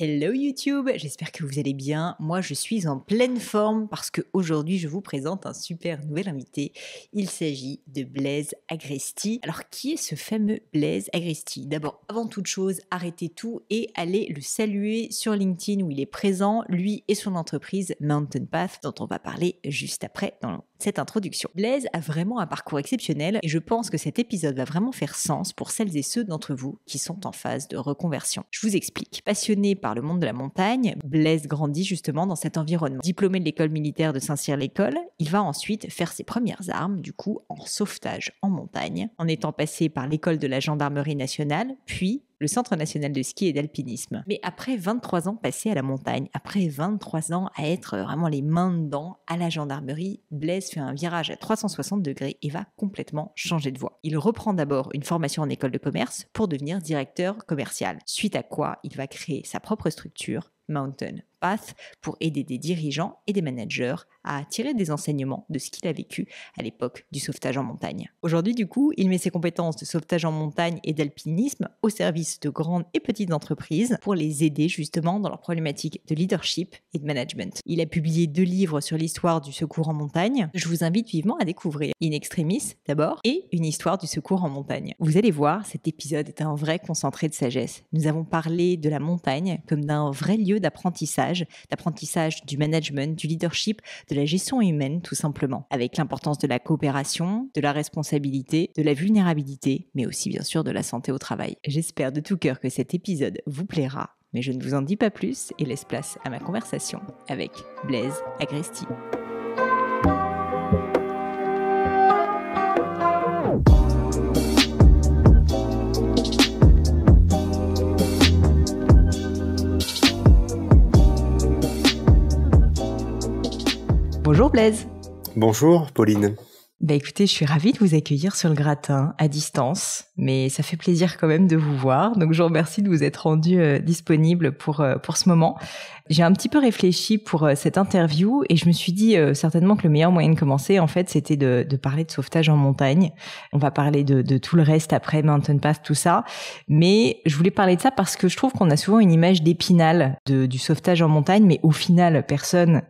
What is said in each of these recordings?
Hello YouTube, j'espère que vous allez bien. Moi, je suis en pleine forme parce que aujourd'hui, je vous présente un super nouvel invité. Il s'agit de Blaise Agresti. Alors, qui est ce fameux Blaise Agresti D'abord, avant toute chose, arrêtez tout et allez le saluer sur LinkedIn où il est présent, lui et son entreprise Mountain Path, dont on va parler juste après dans cette introduction. Blaise a vraiment un parcours exceptionnel et je pense que cet épisode va vraiment faire sens pour celles et ceux d'entre vous qui sont en phase de reconversion. Je vous explique. Passionné par le monde de la montagne, Blaise grandit justement dans cet environnement. Diplômé de l'école militaire de Saint-Cyr-l'École, il va ensuite faire ses premières armes, du coup en sauvetage en montagne, en étant passé par l'école de la gendarmerie nationale, puis le Centre national de ski et d'alpinisme. Mais après 23 ans passés à la montagne, après 23 ans à être euh, vraiment les mains dedans à la gendarmerie, Blaise fait un virage à 360 degrés et va complètement changer de voie. Il reprend d'abord une formation en école de commerce pour devenir directeur commercial, suite à quoi il va créer sa propre structure, Mountain pour aider des dirigeants et des managers à tirer des enseignements de ce qu'il a vécu à l'époque du sauvetage en montagne. Aujourd'hui, du coup, il met ses compétences de sauvetage en montagne et d'alpinisme au service de grandes et petites entreprises pour les aider justement dans leurs problématiques de leadership et de management. Il a publié deux livres sur l'histoire du secours en montagne. Je vous invite vivement à découvrir In Extremis d'abord et Une histoire du secours en montagne. Vous allez voir, cet épisode est un vrai concentré de sagesse. Nous avons parlé de la montagne comme d'un vrai lieu d'apprentissage d'apprentissage du management, du leadership, de la gestion humaine tout simplement, avec l'importance de la coopération, de la responsabilité, de la vulnérabilité, mais aussi bien sûr de la santé au travail. J'espère de tout cœur que cet épisode vous plaira, mais je ne vous en dis pas plus et laisse place à ma conversation avec Blaise Agresti. Bonjour Blaise. Bonjour Pauline. Bah écoutez, je suis ravie de vous accueillir sur le gratin à distance, mais ça fait plaisir quand même de vous voir. Donc je vous remercie de vous être rendu euh, disponible pour euh, pour ce moment. J'ai un petit peu réfléchi pour euh, cette interview et je me suis dit certainement que le meilleur moyen de commencer en fait, c'était de, parler de sauvetage en montagne. On va parler de, de tout le reste après mountain path tout ça, mais je voulais parler de ça parce que je trouve qu'on a souvent une image d'épinal du sauvetage en montagne, mais au final personne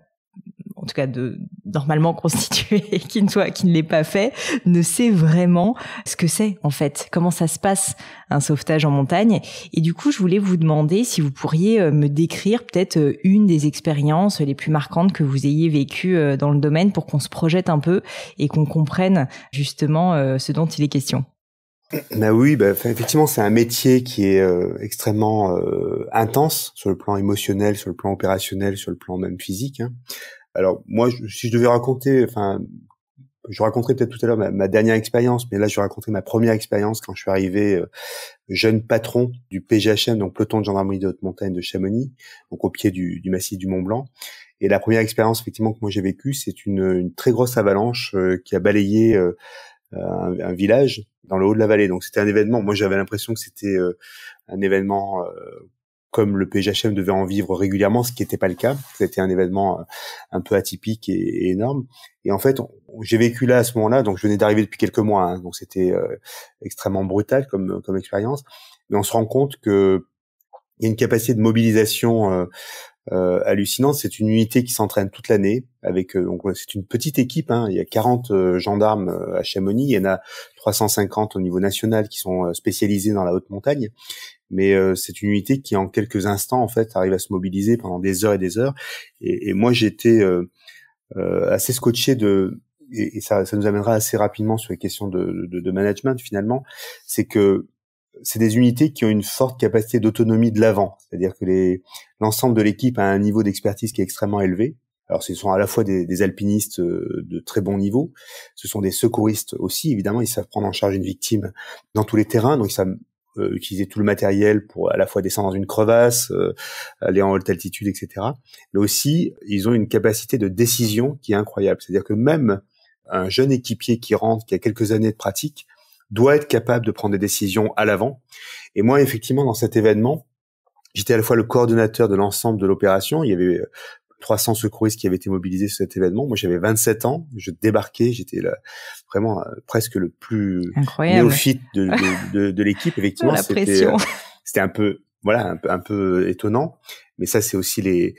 en tout cas de normalement constitué qui ne soit qui ne l'ait pas fait ne sait vraiment ce que c'est en fait comment ça se passe un sauvetage en montagne et du coup je voulais vous demander si vous pourriez euh, me décrire peut-être euh, une des expériences les plus marquantes que vous ayez vécues euh, dans le domaine pour qu'on se projette un peu et qu'on comprenne justement ce dont il est question. Bah oui, bah, effectivement, c'est un métier qui est extrêmement intense sur le plan émotionnel, sur le plan opérationnel, sur le plan même physique. Hein. Alors moi, si je devais raconter, enfin, je raconterais peut-être tout à l'heure ma, dernière expérience, mais là, je vais raconter ma première expérience quand je suis arrivé euh, jeune patron du PGHM, donc peloton de gendarmerie de Haute-Montagne de Chamonix, donc au pied du, massif du Mont-Blanc. Et la première expérience, effectivement, que moi j'ai vécue, c'est une, très grosse avalanche euh, qui a balayé euh, un, village dans le haut de la vallée. Donc c'était un événement. Moi, j'avais l'impression que c'était un événement comme le PGHM devait en vivre régulièrement, ce qui n'était pas le cas. C'était un événement euh, un peu atypique et, énorme. Et en fait, j'ai vécu là à ce moment-là, donc je venais d'arriver depuis quelques mois, hein, donc c'était euh, extrêmement brutal comme, euh, comme expérience. Mais on se rend compte que il y a une capacité de mobilisation euh, hallucinante. C'est une unité qui s'entraîne toute l'année. Avec donc c'est une petite équipe. Hein. Il y a 40 gendarmes à Chamonix. Il y en a 350 au niveau national qui sont spécialisés dans la haute montagne mais euh, c'est une unité qui en quelques instants en fait arrive à se mobiliser pendant des heures et des heures. Et, et moi j'étais euh, euh, assez scotché de et, ça, ça, nous amènera assez rapidement sur les questions de, de, de management finalement, c'est que c'est des unités qui ont une forte capacité d'autonomie de l'avant, c'est-à-dire que l'ensemble de l'équipe a un niveau d'expertise qui est extrêmement élevé. Alors ce sont à la fois des, des alpinistes de très bon niveau, ce sont des secouristes aussi, évidemment, ils savent prendre en charge une victime dans tous les terrains, donc ils savent euh, utiliser tout le matériel pour à la fois descendre dans une crevasse, euh, aller en haute altitude, etc. Mais aussi, ils ont une capacité de décision qui est incroyable. C'est-à-dire que même un jeune équipier qui rentre, qui a quelques années de pratique, doit être capable de prendre des décisions à l'avant. Et moi, effectivement, dans cet événement, j'étais à la fois le coordonnateur de l'ensemble de l'opération. Il y avait euh, 300 secouristes qui avaient été mobilisés sur cet événement. Moi, j'avais 27 ans, je débarquais, j'étais vraiment euh, presque le plus néophyte de, de, l'équipe. Effectivement, euh, c'était un peu voilà un peu, étonnant. Mais ça, c'est aussi les,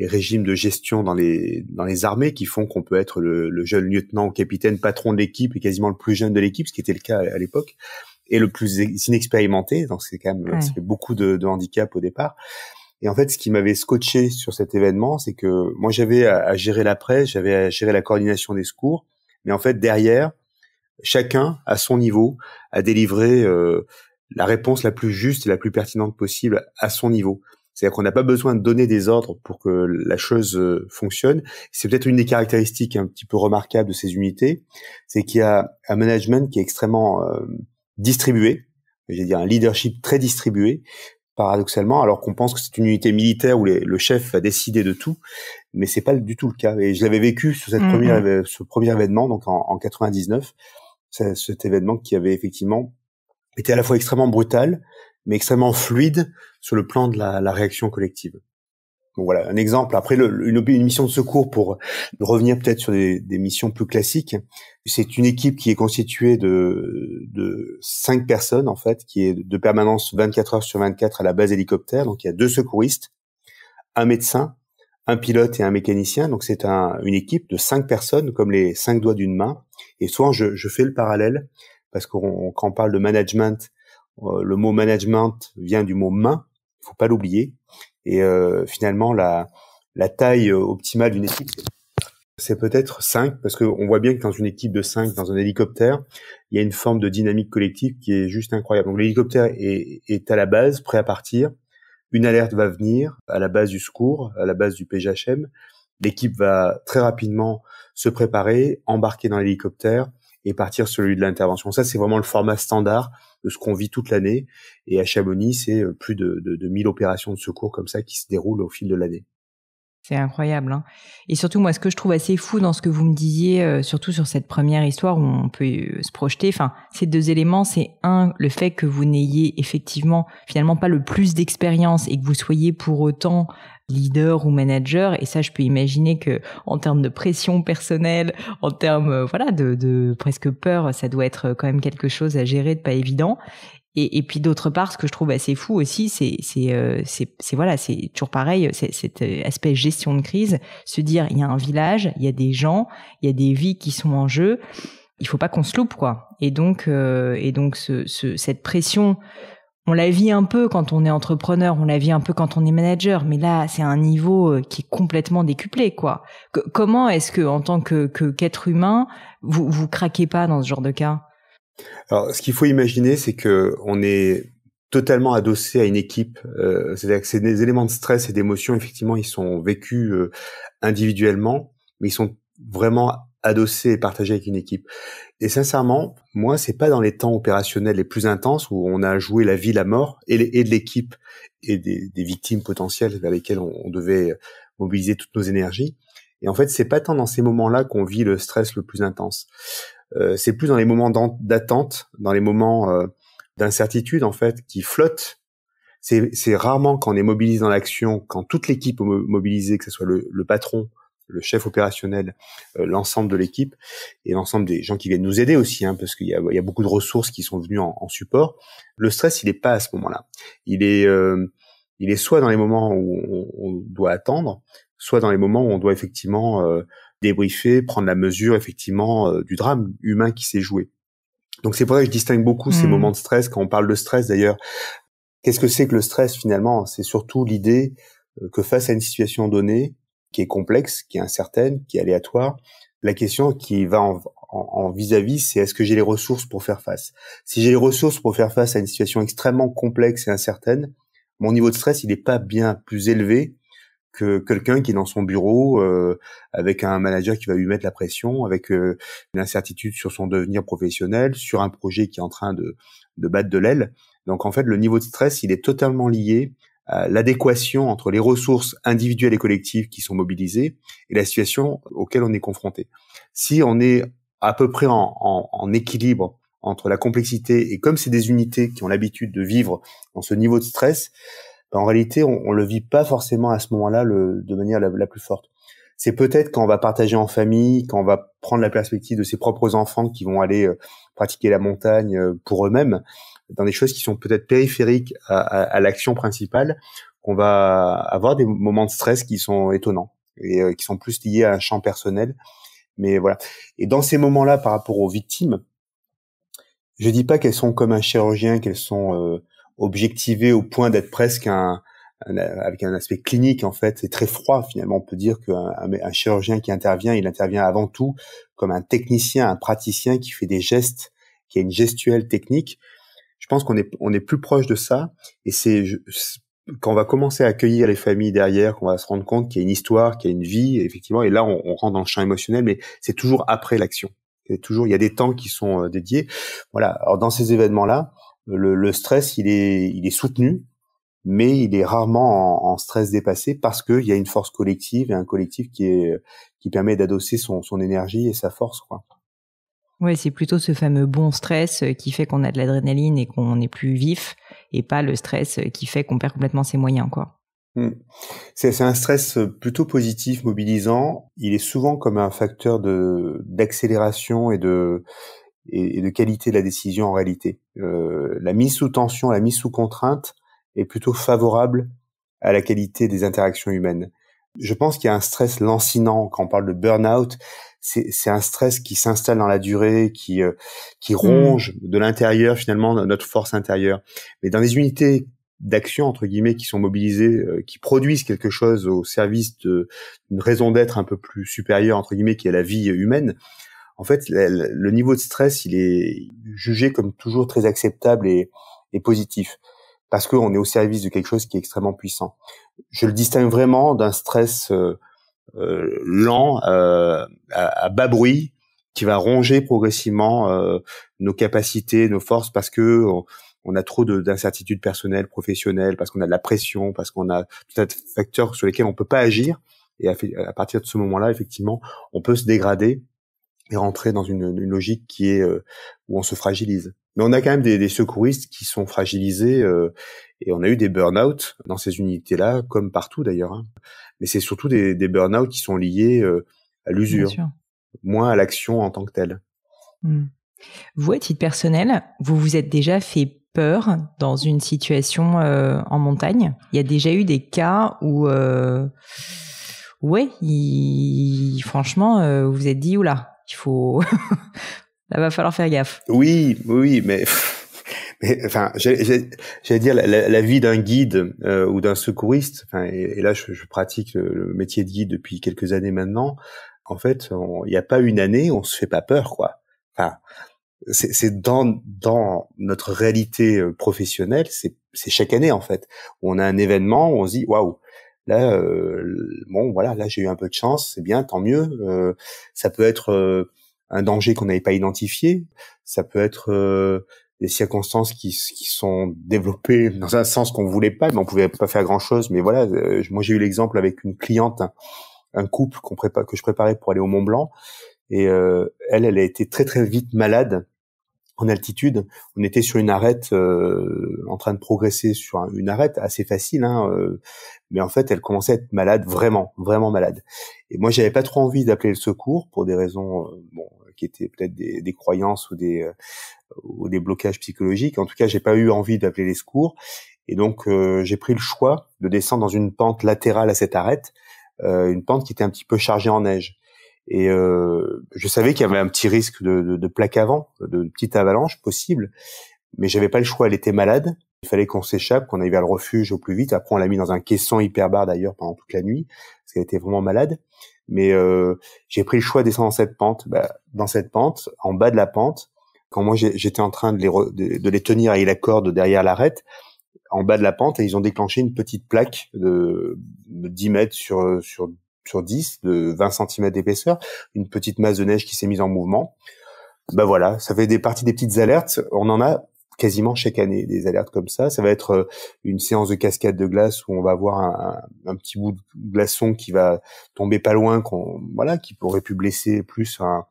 régimes de gestion dans les dans les armées qui font qu'on peut être le, jeune lieutenant, capitaine, patron de l'équipe et quasiment le plus jeune de l'équipe, ce qui était le cas à, l'époque, et le plus inexpérimenté. Donc c'est quand même beaucoup de, de handicap au départ. Et en fait, ce qui m'avait scotché sur cet événement, c'est que moi, j'avais à, gérer la presse, j'avais à gérer la coordination des secours, mais en fait, derrière, chacun, à son niveau, a délivré euh, la réponse la plus juste et la plus pertinente possible à son niveau. C'est-à-dire qu'on n'a pas besoin de donner des ordres pour que la chose euh, fonctionne. C'est peut-être une des caractéristiques un petit peu remarquables de ces unités, c'est qu'il y a un management qui est extrêmement euh, distribué, j'allais dire un leadership très distribué, paradoxalement, alors qu'on pense que c'est une unité militaire où le chef va décider de tout, mais c'est pas du tout le cas. Et je l'avais vécu sur cette ce premier événement, donc en, 99, cet événement qui avait effectivement été à la fois extrêmement brutal, mais extrêmement fluide sur le plan de la réaction collective. Donc voilà un exemple. Après, une, mission de secours pour revenir peut-être sur des, missions plus classiques. C'est une équipe qui est constituée de, de cinq personnes en fait, qui est de permanence 24 heures sur 24 à la base hélicoptère. Donc il y a deux secouristes, un médecin, un pilote et un mécanicien. Donc c'est une équipe de cinq personnes, comme les cinq doigts d'une main. Et souvent je, fais le parallèle parce qu'on quand on parle de management, euh, le mot management vient du mot main. Il faut pas l'oublier. Et euh, finalement, la, taille euh, optimale d'une équipe, c'est peut-être 5, parce qu'on voit bien que dans une équipe de 5, dans un hélicoptère, il y a une forme de dynamique collective qui est juste incroyable. Donc l'hélicoptère est, est, à la base, prêt à partir, une alerte va venir à la base du secours, à la base du PGHM, l'équipe va très rapidement se préparer, embarquer dans l'hélicoptère, et partir celui de l'intervention. Ça, c'est vraiment le format standard de ce qu'on vit toute l'année. Et à Chamonix, c'est euh, plus de, de, de 1000 opérations de secours comme ça qui se déroulent au fil de l'année. C'est incroyable. Hein et surtout, moi, ce que je trouve assez fou dans ce que vous me disiez, euh, surtout sur cette première histoire où on peut euh, se projeter, enfin, ces deux éléments, c'est un, le fait que vous n'ayez effectivement finalement pas le plus d'expérience et que vous soyez pour autant leader ou manager et ça je peux imaginer que en termes de pression personnelle en termes euh, voilà de, presque peur ça doit être euh, quand même quelque chose à gérer de pas évident et, puis d'autre part ce que je trouve assez fou aussi c'est c'est euh, voilà c'est toujours pareil cet aspect gestion de crise se dire il y a un village il y a des gens il y a des vies qui sont en jeu il faut pas qu'on se loupe quoi et donc et donc cette pression on la vit un peu quand on est entrepreneur, on la vit un peu quand on est manager, mais là, c'est un niveau euh, qui est complètement décuplé, quoi. comment est-ce que, en tant que qu'être humain, vous vous craquez pas dans ce genre de cas Alors, ce qu'il faut imaginer, c'est que on est totalement adossé à une équipe. Euh, c'est-à-dire que ces éléments de stress et d'émotion, effectivement, ils sont vécus euh, individuellement, mais ils sont vraiment adossés et partagés avec une équipe. Et sincèrement, moi, c'est pas dans les temps opérationnels les plus intenses où on a joué la vie, la mort et, les, de l'équipe et des, victimes potentielles vers lesquelles on, devait euh, mobiliser toutes nos énergies. Et en fait, c'est pas tant dans ces moments-là qu'on vit le stress le plus intense. Euh, c'est plus dans les moments d'attente, dans les moments euh, d'incertitude en fait qui flottent. C'est rarement quand on est mobilisé dans l'action, quand toute l'équipe est mobilisée, que ce soit le patron, le chef opérationnel, euh, l'ensemble de l'équipe et l'ensemble des gens qui viennent nous aider aussi, hein, parce qu'il y, a, beaucoup de ressources qui sont venues en, support. Le stress, il n'est pas à ce moment-là. Il est, euh, il est soit dans les moments où on, doit attendre, soit dans les moments où on doit effectivement euh, débriefer, prendre la mesure effectivement euh, du drame humain qui s'est joué. Donc c'est pour ça que je distingue beaucoup ces hmm. moments de stress. Quand on parle de stress, d'ailleurs, qu'est-ce que c'est que le stress finalement C'est surtout l'idée que face à une situation donnée, qui est complexe, qui est incertaine, qui est aléatoire. La question qui va en, vis-à-vis, c'est est-ce que j'ai les ressources pour faire face Si j'ai les ressources pour faire face à une situation extrêmement complexe et incertaine, mon niveau de stress, il n'est pas bien plus élevé que quelqu'un qui est dans son bureau euh, avec un manager qui va lui mettre la pression, avec euh, une incertitude sur son devenir professionnel, sur un projet qui est en train de, de battre de l'aile. Donc en fait, le niveau de stress, il est totalement lié euh, l'adéquation entre les ressources individuelles et collectives qui sont mobilisées et la situation auxquelles on est confronté. Si on est à peu près en, équilibre entre la complexité et comme c'est des unités qui ont l'habitude de vivre dans ce niveau de stress, ben, en réalité on, le vit pas forcément à ce moment-là de manière la plus forte. C'est peut-être quand on va partager en famille, quand on va prendre la perspective de ses propres enfants qui vont aller euh, pratiquer la montagne euh, pour eux-mêmes, dans des choses qui sont peut-être périphériques à, à, l'action principale, qu'on va avoir des moments de stress qui sont étonnants et euh, qui sont plus liés à un champ personnel. Mais voilà. Et dans ces moments-là, par rapport aux victimes, je dis pas qu'elles sont comme un chirurgien, qu'elles sont euh, objectivées au point d'être presque un, avec un aspect clinique en fait. C'est très froid finalement. On peut dire qu'un un chirurgien qui intervient, il intervient avant tout comme un technicien, un praticien qui fait des gestes, qui a une gestuelle technique. Je pense qu'on est, on est plus proche de ça. Et c'est quand on va commencer à accueillir les familles derrière, qu'on va se rendre compte qu'il y a une histoire, qu'il y a une vie, effectivement. Et là, on, on rentre dans le champ émotionnel, mais c'est toujours après l'action. c'est toujours, il y a des temps qui sont euh, dédiés. Voilà. Alors dans ces événements-là, le, le, stress, il est, il est soutenu, mais il est rarement en, en stress dépassé parce qu'il y a une force collective et un collectif qui est, qui permet d'adosser son, son énergie et sa force, quoi. Oui, c'est plutôt ce fameux bon stress euh, qui fait qu'on a de l'adrénaline et qu'on est plus vif, et pas le stress euh, qui fait qu'on perd complètement ses moyens, quoi. Hmm. C'est un stress euh, plutôt positif, mobilisant. Il est souvent comme un facteur de d'accélération et de de qualité de la décision en réalité. la mise sous tension, la mise sous contrainte est plutôt favorable à la qualité des interactions humaines. Je pense qu'il y a un stress lancinant quand on parle de burn-out. C'est un stress qui s'installe dans la durée, qui, euh, hmm. ronge de l'intérieur finalement notre force intérieure. Mais dans les unités d'action, entre guillemets qui sont mobilisées, euh, qui produisent quelque chose au service d'une raison d'être un peu plus supérieure entre guillemets qui est la vie humaine. En fait, le niveau de stress, il est jugé comme toujours très acceptable et positif parce qu'on est au service de quelque chose qui est extrêmement puissant. Je le distingue vraiment d'un stress euh, euh lent, euh, à, bas bruit, qui va ronger progressivement euh, nos capacités, nos forces, parce que on, a trop d'incertitudes personnelles, professionnelles, parce qu'on a de la pression, parce qu'on a tout un de facteurs sur lesquels on peut pas agir. Et à, partir de ce moment-là, effectivement, on peut se dégrader et rentrer dans une, une logique qui est euh, où on se fragilise. Mais on a quand même des, secouristes qui sont fragilisés euh, et on a eu des burn-out dans ces unités-là, comme partout d'ailleurs. Hein. Mais c'est surtout des, des burn-out qui sont liés euh, à l'usure, moins à l'action en tant que telle. Hmm. Vous, à titre personnel, vous vous êtes déjà fait peur dans une situation euh, en montagne Il y a déjà eu des cas où, ouais, franchement, vous vous êtes dit, oula, il faut Là, va falloir faire gaffe. Oui, oui, mais mais enfin, j'allais dire la, vie d'un guide euh, ou d'un secouriste. Enfin, et, là, je, pratique le, métier de guide depuis quelques années maintenant. En fait, il n'y a pas une année, on se fait pas peur, quoi. Enfin, c'est dans dans notre réalité euh, professionnelle, c'est chaque année en fait. On a un événement, où on se dit waouh. Là, euh, bon, voilà, là j'ai eu un peu de chance, c'est bien, tant mieux. ça peut être un danger qu'on n'avait pas identifié. Ça peut être euh, des circonstances qui, sont développées dans un sens qu'on voulait pas, mais on pouvait pas faire grand chose. Mais voilà, euh, moi j'ai eu l'exemple avec une cliente, un, couple qu'on que je préparais pour aller au Mont Blanc, et euh, elle, elle a été très très vite malade en altitude. On était sur une arête, euh, en train de progresser sur une arête assez facile, hein, euh, mais en fait, elle commençait à être malade, vraiment, vraiment malade. Et moi, j'avais pas trop envie d'appeler le secours pour des raisons, euh, qui étaient peut-être des, croyances ou des ou des blocages psychologiques. En tout cas, j'ai pas eu envie d'appeler les secours. Et donc, j'ai pris le choix de descendre dans une pente latérale à cette arête, une pente qui était un petit peu chargée en neige. Et euh, je savais qu'il y avait un petit risque de, de, de plaque avant, de, petite avalanche possible, mais j'avais pas le choix. Elle était malade. Il fallait qu'on s'échappe, qu'on aille vers le refuge au plus vite. Après, on l'a mis dans un caisson hyperbar d'ailleurs pendant toute la nuit, parce qu'elle était vraiment malade. Mais euh, j'ai pris le choix de descendre dans cette pente. Bah, dans cette pente, en bas de la pente, quand moi j'étais en train de les, de, les tenir avec la corde derrière l'arête, en bas de la pente, et ils ont déclenché une petite plaque de, de 10 mètres sur, sur sur 10 de 20 cm d'épaisseur, une petite masse de neige qui s'est mise en mouvement. Ben voilà, ça fait des parties des petites alertes. On en a quasiment chaque année des alertes comme ça. Ça va être euh, une séance de cascade de glace où on va avoir un, petit bout de glaçon qui va tomber pas loin, voilà, qui pourrait pu blesser plus un,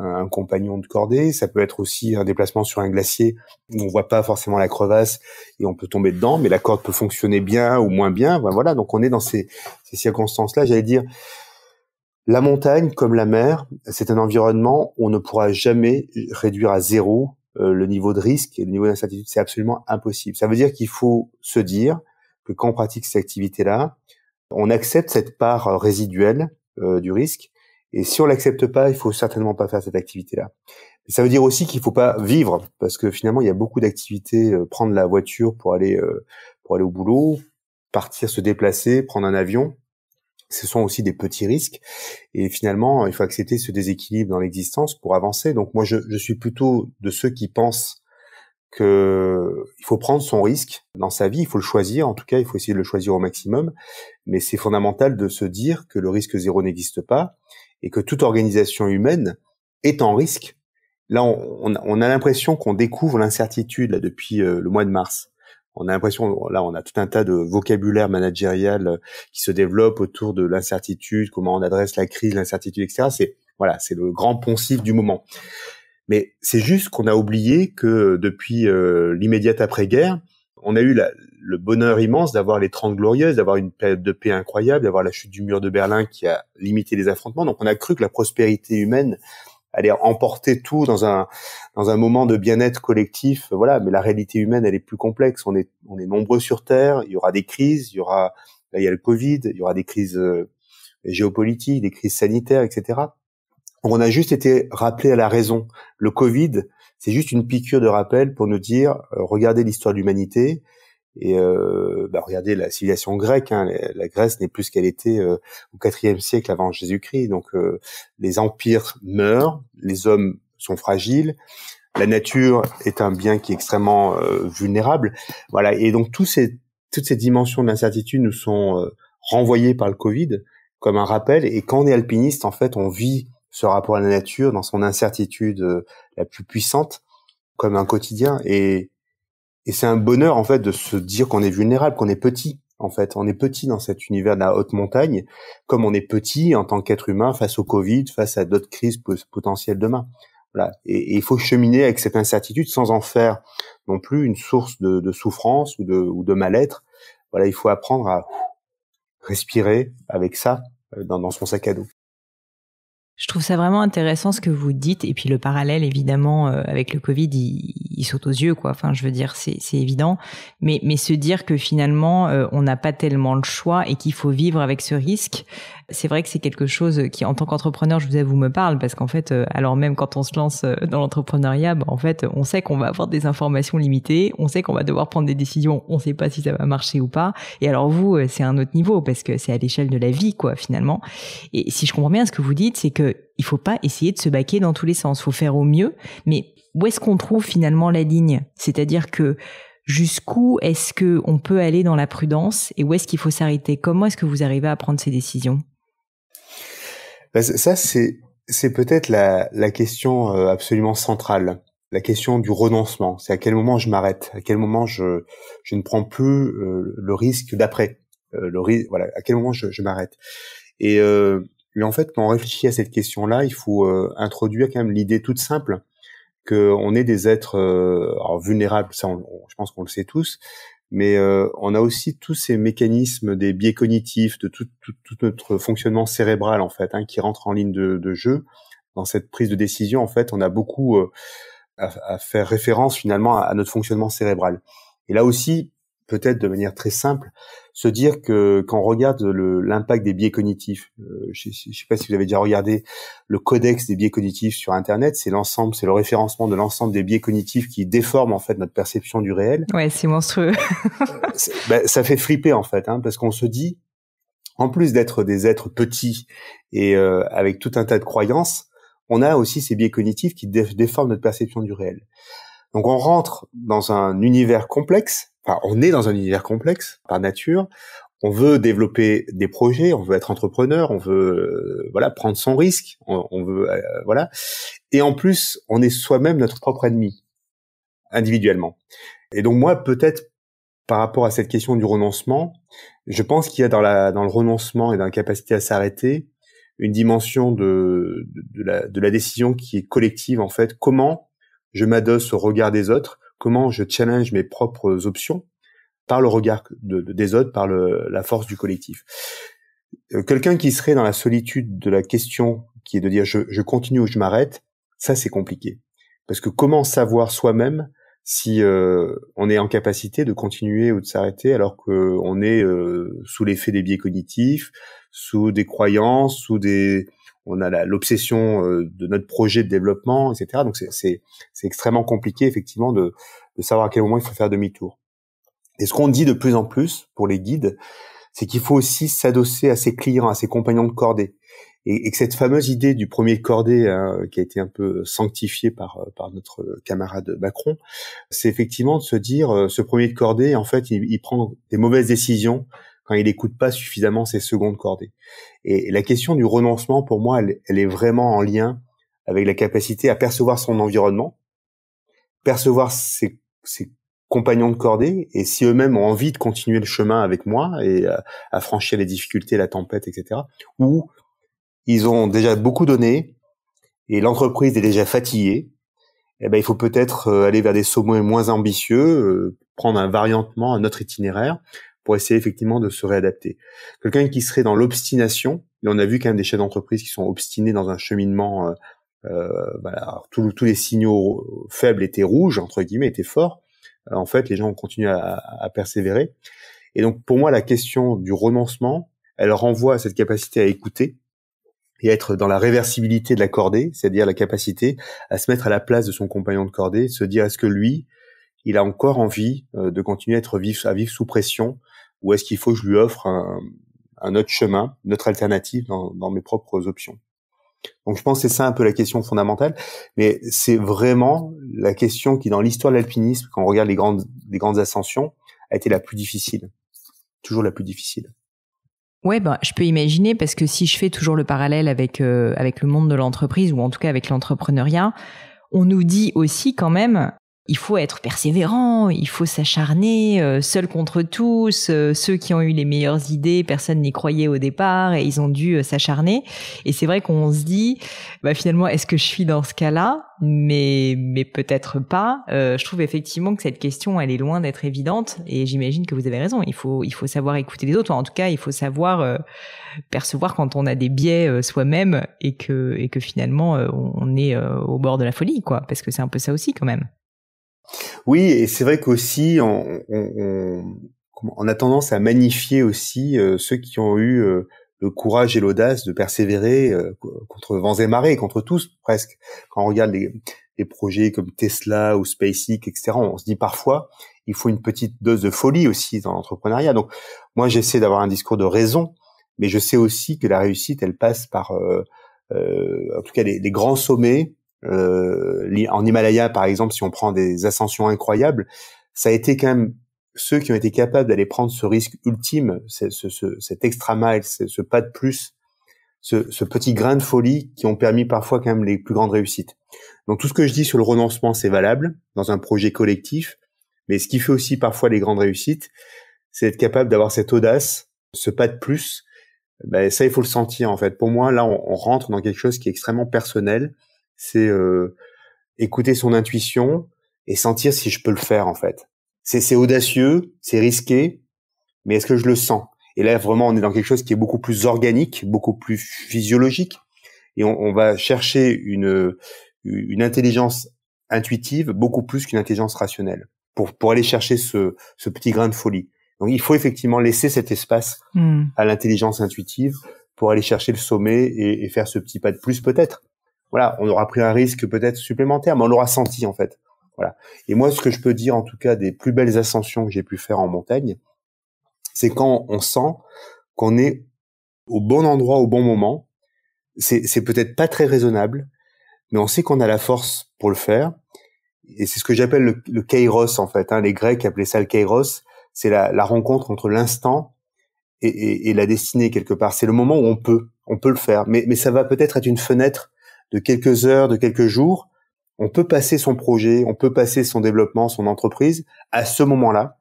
un compagnon de cordée, ça peut être aussi un déplacement sur un glacier où on voit pas forcément la crevasse et on peut tomber dedans, mais la corde peut fonctionner bien ou moins bien. Voilà, donc on est dans ces, circonstances-là. J'allais dire, la montagne comme la mer, c'est un environnement où on ne pourra jamais réduire à zéro euh, le niveau de risque et le niveau d'incertitude. C'est absolument impossible. Ça veut dire qu'il faut se dire que quand on pratique cette activité-là, on accepte cette part euh, résiduelle euh, du risque et si on l'accepte pas, il faut certainement pas faire cette activité-là. Ça veut dire aussi qu'il faut pas vivre, parce que finalement, il y a beaucoup d'activités. Euh, prendre la voiture pour aller euh, pour aller au boulot, partir, se déplacer, prendre un avion, ce sont aussi des petits risques. Et finalement, il faut accepter ce déséquilibre dans l'existence pour avancer. Donc moi, je, je suis plutôt de ceux qui pensent que il faut prendre son risque dans sa vie, il faut le choisir. En tout cas, il faut essayer de le choisir au maximum. Mais c'est fondamental de se dire que le risque zéro n'existe pas et que toute organisation humaine est en risque. Là, on, on a l'impression qu'on découvre l'incertitude là depuis euh, le mois de mars. On a l'impression, là, on a tout un tas de vocabulaire managérial euh, qui se développe autour de l'incertitude, comment on adresse la crise, l'incertitude, etc. C'est voilà, c'est le grand poncif du moment. Mais c'est juste qu'on a oublié que depuis euh, l'immédiate après-guerre, on a eu le bonheur immense d'avoir les Trente glorieuses, d'avoir une période de paix incroyable, d'avoir la chute du mur de Berlin qui a limité les affrontements. Donc on a cru que la prospérité humaine allait emporter tout dans un dans un moment de bien-être collectif. Voilà, mais la réalité humaine, elle est plus complexe. On est on est nombreux sur Terre. Il y aura des crises. Il y aura là, il y a le Covid. Il y aura des crises euh, géopolitiques, des crises sanitaires, etc. On a juste été rappelé à la raison. Le Covid, c'est juste une piqûre de rappel pour nous dire euh, regardez l'histoire de l'humanité et euh, bah, regardez la civilisation grecque. Hein. la, Grèce n'est plus ce qu'elle était euh, au IVe siècle avant Jésus-Christ. Donc les empires meurent, les hommes sont fragiles. La nature est un bien qui est extrêmement vulnérable, voilà. Et donc tous ces, toutes ces dimensions d'incertitude nous sont renvoyées par le Covid comme un rappel. Et quand on est alpiniste, en fait, on vit ce rapport à la nature dans son incertitude euh, la plus puissante comme un quotidien et et c'est un bonheur en fait de se dire qu'on est vulnérable, qu'on est petit en fait. On est petit dans cet univers de la haute montagne, comme on est petit en tant qu'être humain face au Covid, face à d'autres crises potentielles demain. Voilà. Et il faut cheminer avec cette incertitude sans en faire non plus une source de, de souffrance ou de, ou de mal-être. Voilà, il faut apprendre à respirer avec ça euh, dans, dans son sac à dos. Je trouve ça vraiment intéressant ce que vous dites et puis le parallèle évidemment euh, avec le Covid, il, saute aux yeux quoi. Enfin, je veux dire, c'est évident, mais mais se dire que finalement euh, on n'a pas tellement le choix et qu'il faut vivre avec ce risque c'est vrai que c'est quelque chose qui, en tant qu'entrepreneur, je vous avoue, me parle parce qu'en fait, euh, alors même quand on se lance euh, dans l'entrepreneuriat, bah, en fait, on sait qu'on va avoir des informations limitées, on sait qu'on va devoir prendre des décisions, on ne sait pas si ça va marcher ou pas. Et alors vous, euh, c'est un autre niveau parce que c'est à l'échelle de la vie, quoi, finalement. Et si je comprends bien, ce que vous dites, c'est que il faut pas essayer de se baquer dans tous les sens. Il Faut faire au mieux, mais où est-ce qu'on trouve finalement la ligne C'est-à-dire que jusqu'où est-ce que on peut aller dans la prudence et où est-ce qu'il faut s'arrêter Comment est-ce que vous arrivez à prendre ces décisions bah, ça, c'est, c'est peut-être la, la question euh, absolument centrale, la question du renoncement. C'est à quel moment je m'arrête, à quel moment je, je ne prends plus euh, le risque d'après, euh, le voilà, à quel moment je, je m'arrête. Et mais en fait, quand on réfléchit à cette question-là, il faut introduire quand même l'idée toute simple qu'on est des êtres vulnérables, ça je pense qu'on le sait tous, mais euh, on a aussi tous ces mécanismes des biais cognitifs, de tout, notre fonctionnement cérébral en fait, hein, qui rentre en ligne de, jeu dans cette prise de décision. En fait, on a beaucoup euh, à, faire référence finalement à, notre fonctionnement cérébral. Et là aussi, peut-être de manière très simple, se dire que quand on regarde l'impact des biais cognitifs, euh, je ne sais pas si vous avez déjà regardé le codex des biais cognitifs sur Internet, c'est l'ensemble, c'est le référencement de l'ensemble des biais cognitifs qui déforment en fait notre perception du réel. Ouais, c'est monstrueux. Euh, ben, ça fait flipper en fait, hein, parce qu'on se dit, en plus d'être des êtres petits et euh, avec tout un tas de croyances, on a aussi ces biais cognitifs qui déforment notre perception du réel. Donc on rentre dans un univers complexe on est dans un univers complexe par nature. On veut développer des projets, on veut être entrepreneur, on veut euh, voilà prendre son risque, on, veut euh, voilà. Et en plus, on est soi-même notre propre ennemi individuellement. Et donc moi, peut-être par rapport à cette question du renoncement, je pense qu'il y a dans, dans le renoncement et dans la capacité à s'arrêter une dimension de, la, de la décision qui est collective en fait. Comment je m'adosse au regard des autres comment je challenge mes propres options par le regard des autres, par la force du collectif. Euh, quelqu'un qui serait dans la solitude de la question, qui est de dire je, continue ou je m'arrête, ça c'est compliqué. Parce que comment savoir soi-même si euh, on est en capacité de continuer ou de s'arrêter alors qu'on est euh, sous l'effet des biais cognitifs, sous des croyances, sous des, on a l'obsession euh, de notre projet de développement, etc. Donc c'est extrêmement compliqué effectivement de, savoir à quel moment il faut faire demi-tour. Et ce qu'on dit de plus en plus pour les guides, c'est qu'il faut aussi s'adosser à ses clients, à ses compagnons de cordée. Et, que cette fameuse idée du premier cordée, euh, qui a été un peu sanctifiée par, euh, par notre camarade Macron, c'est effectivement de se dire, ce premier de cordée, en fait, il prend des mauvaises décisions, quand il n'écoute pas suffisamment ses secondes cordées. Et la question du renoncement, pour moi, elle, est vraiment en lien avec la capacité à percevoir son environnement, percevoir ses, compagnons de cordée, et si eux-mêmes ont envie de continuer le chemin avec moi et à, franchir les difficultés, la tempête, etc., ou ils ont déjà beaucoup donné et l'entreprise est déjà fatiguée, eh ben, il faut peut-être euh, aller vers des sommets moins ambitieux, euh, prendre un variantement à notre itinéraire, pour essayer effectivement de se réadapter. Quelqu'un qui serait dans l'obstination, et on a vu quand même des chefs d'entreprise qui sont obstinés dans un cheminement, euh, euh, voilà, tous les signaux faibles étaient rouges, entre guillemets, étaient forts. Euh, en fait, les gens ont continué à, persévérer. Et donc pour moi, la question du renoncement, elle renvoie à cette capacité à écouter et à être dans la réversibilité de la cordée, c'est-à-dire la capacité à se mettre à la place de son compagnon de cordée, se dire est-ce que lui, il a encore envie de continuer à être à vivre sous pression ou est-ce qu'il faut que je lui offre un, un autre chemin, une autre alternative dans, dans mes propres options donc je pense que c'est ça un peu la question fondamentale, mais c'est vraiment la question qui dans l'histoire de l'alpinisme, quand on regarde les grandes, les grandes ascensions, a été la plus difficile, toujours la plus difficile. Ouais, ben, je peux imaginer parce que si je fais toujours le parallèle avec euh, avec le monde de l'entreprise ou en tout cas avec l'entrepreneuriat, on nous dit aussi quand même il faut être persévérant, il faut s'acharner, euh, seul contre tous, euh, ceux qui ont eu les meilleures idées, personne n'y croyait au départ et ils ont dû euh, s'acharner. Et c'est vrai qu'on se dit, bah finalement, est-ce que je suis dans ce cas-là mais, mais peut-être pas. je trouve effectivement que cette question, elle est loin d'être évidente et j'imagine que vous avez raison. Il faut, il faut savoir écouter les autres. en tout cas, il faut savoir percevoir quand on a des biais soi-même et que, et que finalement, on est au bord de la folie, quoi. Parce que c'est un peu ça aussi, quand même. Oui, et c'est vrai qu'aussi, on, on, a tendance à magnifier aussi euh, ceux qui ont eu euh, le courage et l'audace de persévérer euh, contre vents et marées, contre tous presque. Quand on regarde les, projets comme Tesla ou SpaceX, etc., on se dit parfois, il faut une petite dose de folie aussi dans l'entrepreneuriat. Donc, moi, j'essaie d'avoir un discours de raison, mais je sais aussi que la réussite, elle passe par, en tout cas, les grands sommets euh, en Himalaya par exemple, si on prend des ascensions incroyables, ça a été quand même ceux qui ont été capables d'aller prendre ce risque ultime, ce, cet extra mile, ce, pas de plus, ce, petit grain de folie qui ont permis parfois quand même les plus grandes réussites. Donc tout ce que je dis sur le renoncement, c'est valable dans un projet collectif, mais ce qui fait aussi parfois les grandes réussites, c'est être capable d'avoir cette audace, ce pas de plus. Ben, ça, il faut le sentir en fait. Pour moi, là, on rentre dans quelque chose qui est extrêmement personnel c'est euh, écouter son intuition et sentir si je peux le faire en fait. C'est audacieux, c'est risqué, mais est-ce que je le sens Et là vraiment, on est dans quelque chose qui est beaucoup plus organique, beaucoup plus physiologique, et on, va chercher une une intelligence intuitive beaucoup plus qu'une intelligence rationnelle pour pour aller chercher ce ce petit grain de folie. Donc il faut effectivement laisser cet espace hmm. à l'intelligence intuitive pour aller chercher le sommet et, faire ce petit pas de plus peut-être voilà, on aura pris un risque peut-être supplémentaire, mais on l'aura senti en fait. Voilà. Et moi, ce que je peux dire en tout cas des plus belles ascensions que j'ai pu faire en montagne, c'est quand on sent qu'on est au bon endroit au bon moment. C'est peut-être pas très raisonnable, mais on sait qu'on a la force pour le faire. Et c'est ce que j'appelle le, kairos en fait. Hein. Les Grecs appelaient ça le kairos. C'est la, rencontre entre l'instant et, la destinée quelque part. C'est le moment où on peut, on peut le faire. mais ça va peut-être être une fenêtre de quelques heures, de quelques jours, on peut passer son projet, on peut passer son développement, son entreprise à ce moment-là,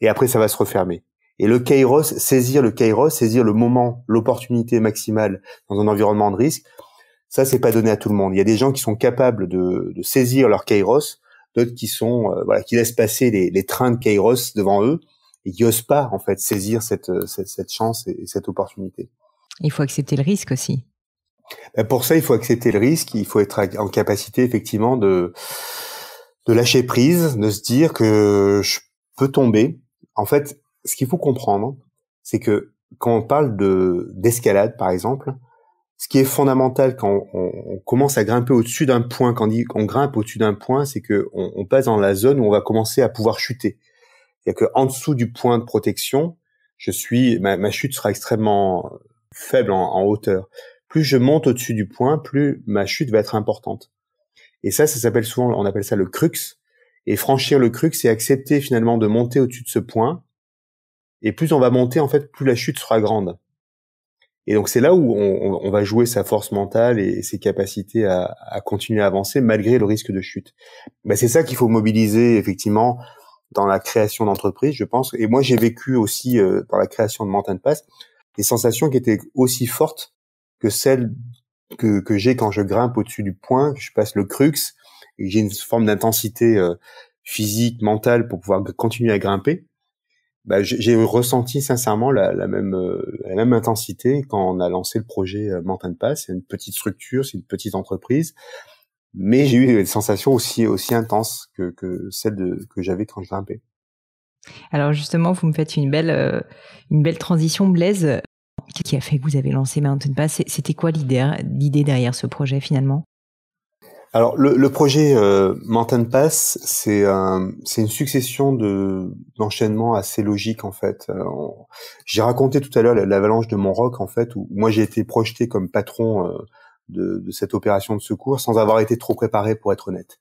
et après ça va se refermer. Et le kairos, saisir le kairos, saisir le moment, l'opportunité maximale dans un environnement de risque, ça c'est pas donné à tout le monde. Il y a des gens qui sont capables de, saisir leur kairos, d'autres qui sont euh, qui laissent passer les, les, trains de kairos devant eux et qui osent pas en fait saisir cette, cette chance et cette opportunité. Il faut accepter le risque aussi. Ben, pour ça, il faut accepter le risque, il faut être en capacité effectivement de, de lâcher prise, de se dire que je peux tomber. En fait, ce qu'il faut comprendre, c'est que quand on parle de d'escalade, par exemple, ce qui est fondamental quand on, on commence à grimper au-dessus d'un point, quand on, dit, qu'on grimpe au-dessus d'un point, c'est que on, on, passe dans la zone où on va commencer à pouvoir chuter. C'est-à-dire qu'en dessous du point de protection, je suis, ma, ma chute sera extrêmement faible en, en hauteur plus je monte au-dessus du point, plus ma chute va être importante. Et ça, ça s'appelle souvent, on appelle ça le crux. Et franchir le crux, c'est accepter finalement de monter au-dessus de ce point. Et plus on va monter, en fait, plus la chute sera grande. Et donc c'est là où on, va jouer sa force mentale et ses capacités à, continuer à avancer malgré le risque de chute. Ben, c'est ça qu'il faut mobiliser effectivement dans la création d'entreprise, je pense. Et moi j'ai vécu aussi euh, dans la création de Mountain Pass des sensations qui étaient aussi fortes que celle que, que j'ai quand je grimpe au-dessus du point, que je passe le crux, et j'ai une forme d'intensité euh, physique, mentale pour pouvoir continuer à grimper. Bah, j'ai ressenti sincèrement la, la même euh, la même intensité quand on a lancé le projet euh, Mountain Pass. C'est une petite structure, c'est une petite entreprise, mais j'ai eu une sensation aussi aussi intense que, que celle que j'avais quand je grimpais. Alors justement, vous me faites une belle, une belle transition, Blaise qui a fait que vous avez lancé Mountain Pass C'était quoi hein, l'idée derrière ce projet finalement alors le, projet euh, Mountain Pass, c'est une succession de d'enchaînements assez logiques en fait. Euh, j'ai raconté tout à l'heure l'avalanche de Montroc en fait, où moi j'ai été projeté comme patron euh, de, de, cette opération de secours sans avoir été trop préparé pour être honnête.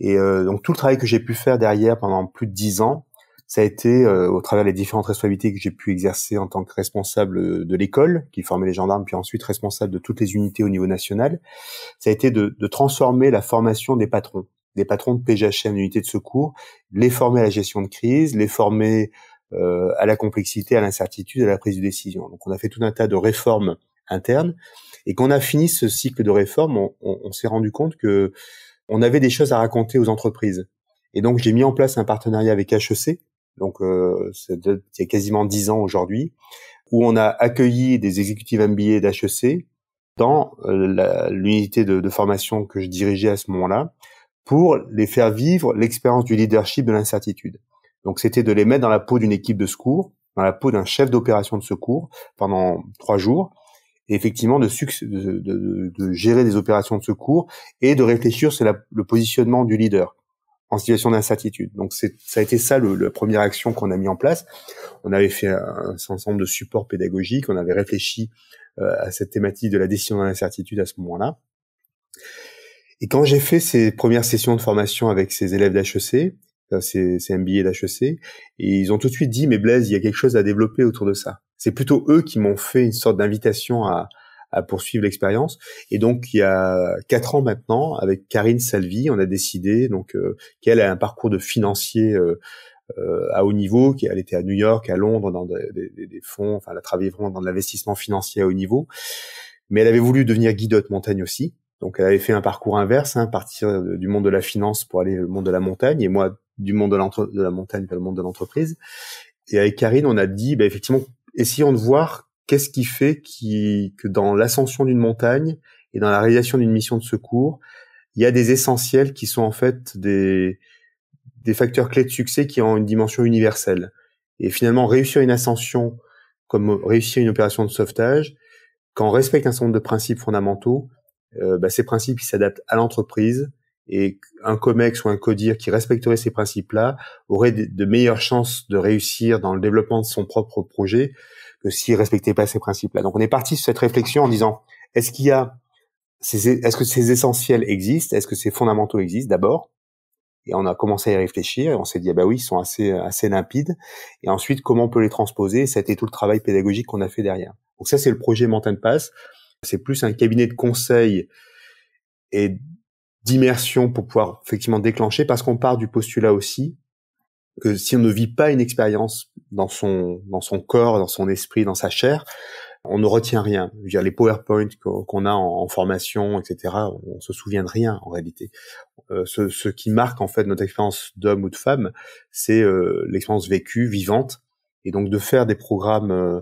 Et donc tout le travail que j'ai pu faire derrière pendant plus de dix ans, ça a été euh, au travers des différentes responsabilités que j'ai pu exercer en tant que responsable euh, de l'école, qui formait les gendarmes, puis ensuite responsable de toutes les unités au niveau national. Ça a été de, de transformer la formation des patrons, des patrons de PGHM, unités de secours, les former à la gestion de crise, les former euh, à la complexité, à l'incertitude, à la prise de décision. Donc on a fait tout un tas de réformes internes. Et quand on a fini ce cycle de réformes, on, s'est rendu compte que on avait des choses à raconter aux entreprises. Et donc j'ai mis en place un partenariat avec HEC, donc euh, c'est il y a quasiment dix ans aujourd'hui, où on a accueilli des exécutifs MBA d'HEC dans euh, l'unité de, formation que je dirigeais à ce moment-là, pour les faire vivre l'expérience du leadership de l'incertitude. Donc c'était de les mettre dans la peau d'une équipe de secours, dans la peau d'un chef d'opération de secours pendant trois jours, et effectivement de, gérer des opérations de secours et de réfléchir sur le positionnement du leader en situation d'incertitude. Donc ça a été ça le, la première action qu'on a mis en place. On avait fait un, ensemble de supports pédagogiques, on avait réfléchi euh, à cette thématique de la décision dans l'incertitude à ce moment-là. Et quand j'ai fait ces premières sessions de formation avec ces élèves d'HEC, ces, ces MBA d'HEC, et ils ont tout de suite dit, mais Blaise, il y a quelque chose à développer autour de ça. C'est plutôt eux qui m'ont fait une sorte d'invitation à, à poursuivre l'expérience. Et donc, il y a quatre ans maintenant, avec Karine Salvi, on a décidé donc euh, qu'elle a un parcours de financier euh, euh à haut niveau, qu'elle était à New York, à Londres, dans des, des, des fonds, enfin, elle a travaillé vraiment dans l'investissement financier à haut niveau. Mais elle avait voulu devenir guide montagne aussi. Donc, elle avait fait un parcours inverse, hein, partir du monde de la finance pour aller au monde de la montagne, et moi, du monde de, de la montagne vers le monde de l'entreprise. Et avec Karine, on a dit, ben, effectivement, essayons de voir qu'est-ce qui fait que dans l'ascension d'une montagne et dans la réalisation d'une mission de secours, il y a des essentiels qui sont en fait des, facteurs clés de succès qui ont une dimension universelle. Et finalement, réussir une ascension comme réussir une opération de sauvetage, quand on respecte un certain nombre de principes fondamentaux, euh, bah, ces principes s'adaptent à l'entreprise et un COMEX ou un CODIR qui respecterait ces principes-là aurait de meilleures chances de réussir dans le développement de son propre projet que s'ils respectaient pas ces principes-là. Donc on est parti sur cette réflexion en disant est-ce qu'il y a est-ce que ces essentiels existent Est-ce que ces fondamentaux existent d'abord Et on a commencé à y réfléchir et on s'est dit ah bah oui, ils sont assez assez limpides. Et ensuite, comment on peut les transposer Ça tout le travail pédagogique qu'on a fait derrière. Donc ça, c'est le projet Mountain Pass. C'est plus un cabinet de conseil et d'immersion pour pouvoir effectivement déclencher parce qu'on part du postulat aussi que si on ne vit pas une expérience dans son dans son corps, dans son esprit, dans sa chair, on ne retient rien. Je les PowerPoint qu'on a en, formation, etc., on se souvient de rien en réalité. Euh, ce, qui marque en fait notre expérience d'homme ou de femme, c'est euh, l'expérience vécue, vivante, et donc de faire des programmes euh,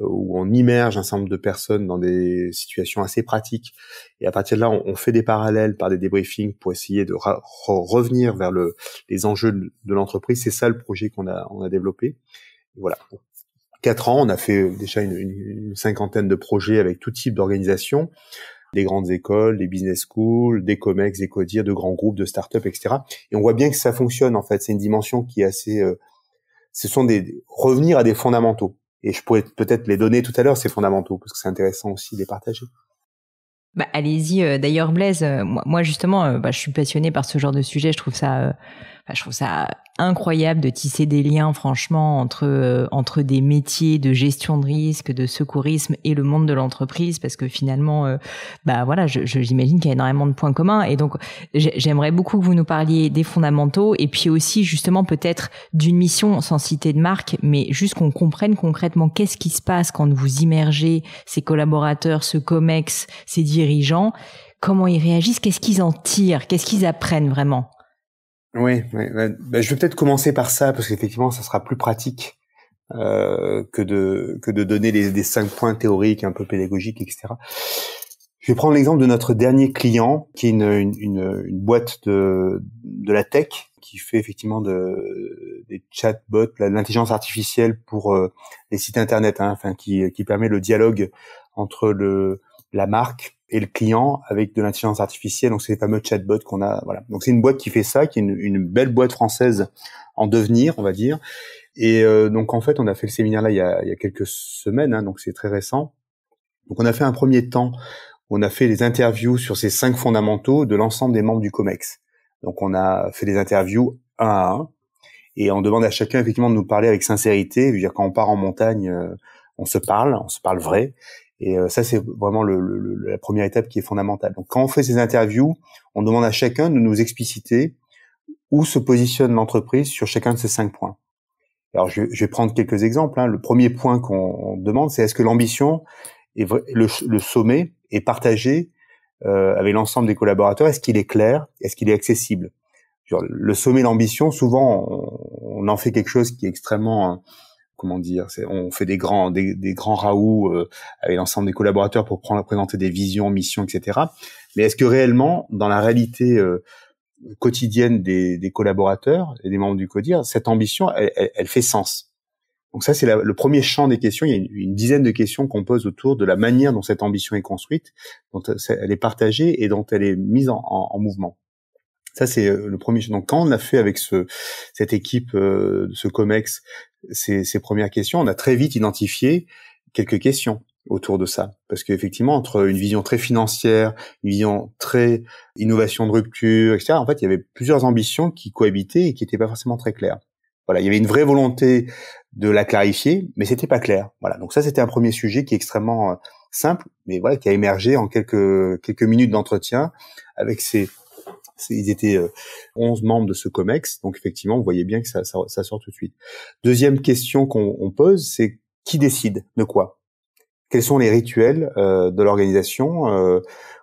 euh, où on immerge un certain nombre de personnes dans des situations assez pratiques. Et à partir de là, on, fait des parallèles par des débriefings pour essayer de revenir vers le, les enjeux de, l'entreprise. C'est ça le projet qu'on a, on a développé. voilà. Quatre ans, on a fait déjà une, une, cinquantaine de projets avec tout type d'organisation des grandes écoles, des business schools, des comex, des codir, de grands groupes, de start-up, etc. Et on voit bien que ça fonctionne en fait. C'est une dimension qui est assez. Euh, ce sont des revenir à des fondamentaux et je pourrais peut-être les donner tout à l'heure, c'est fondamental, parce que c'est intéressant aussi de les partager. Bah, allez-y. Euh, d'ailleurs, Blaise, euh, moi, justement, euh, bah, je suis passionné par ce genre de sujet. Je trouve ça je trouve ça incroyable de tisser des liens, franchement, entre euh, entre des métiers de gestion de risque, de secourisme et le monde de l'entreprise, parce que finalement, euh, bah voilà, j'imagine je, qu'il y a énormément de points communs. Et donc, j'aimerais beaucoup que vous nous parliez des fondamentaux et puis aussi justement peut-être d'une mission sans citer de marque, mais juste qu'on comprenne concrètement qu'est-ce qui se passe quand vous immergez ces collaborateurs, ce comex, ces dirigeants, comment ils réagissent, qu'est-ce qu'ils en tirent, qu'est-ce qu'ils apprennent vraiment. Oui, bah, je vais peut-être commencer par ça parce qu'effectivement, ça sera plus pratique euh, que de que de donner les, des cinq points théoriques un peu pédagogiques, etc. Je vais prendre l'exemple de notre dernier client, qui est une, une, boîte de, de la tech qui fait effectivement de, des chatbots, l'intelligence artificielle pour euh, les sites internet, hein, enfin qui, qui permet le dialogue entre le la marque et le client avec de l'intelligence artificielle, donc c'est les fameux chatbots qu'on a. Voilà. Donc c'est une boîte qui fait ça, qui est une, belle boîte française en devenir, on va dire. Et euh, donc en fait, on a fait le séminaire là il y a, quelques semaines, hein, donc c'est très récent. Donc on a fait un premier temps, on a fait les interviews sur ces cinq fondamentaux de l'ensemble des membres du COMEX. Donc on a fait des interviews un à un, et on demande à chacun effectivement de nous parler avec sincérité. Je veux dire quand on part en montagne, euh, on se parle, on se parle vrai, et euh, ça, c'est vraiment la première étape qui est fondamentale. Donc, quand on fait ces interviews, on demande à chacun de nous expliciter où se positionne l'entreprise sur chacun de ces cinq points. Alors, je, vais prendre quelques exemples. Hein. Le premier point qu'on demande, c'est est-ce que l'ambition et le, sommet est partagé euh, avec l'ensemble des collaborateurs Est-ce qu'il est clair Est-ce qu'il est accessible Genre, Le sommet, l'ambition, souvent, on, en fait quelque chose qui est extrêmement comment dire, on fait des grands, des, grands raouts euh, avec l'ensemble des collaborateurs pour prendre, présenter des visions, missions, etc. Mais est-ce que réellement, dans la réalité euh, quotidienne des, collaborateurs et des membres du CODIR, cette ambition, elle, fait sens Donc ça, c'est le premier champ des questions. Il y a une, dizaine de questions qu'on pose autour de la manière dont cette ambition est construite, dont euh, elle est partagée et dont elle est mise en, en mouvement. Ça, c'est euh, le premier. Donc, quand on a fait avec ce, cette équipe, euh, ce COMEX, ces, ces, premières questions, on a très vite identifié quelques questions autour de ça. Parce qu'effectivement, entre une vision très financière, une vision très innovation de rupture, etc., en fait, il y avait plusieurs ambitions qui cohabitaient et qui n'étaient pas forcément très claires. Voilà, il y avait une vraie volonté de la clarifier, mais c'était pas clair. Voilà, donc ça, c'était un premier sujet qui est extrêmement euh, simple, mais voilà, qui a émergé en quelques, quelques minutes d'entretien avec ces ils étaient 11 euh, membres de ce COMEX, donc effectivement, vous voyez bien que ça, sort tout de suite. Deuxième question qu'on pose, c'est qui décide de quoi Quels sont les rituels euh, de l'organisation euh,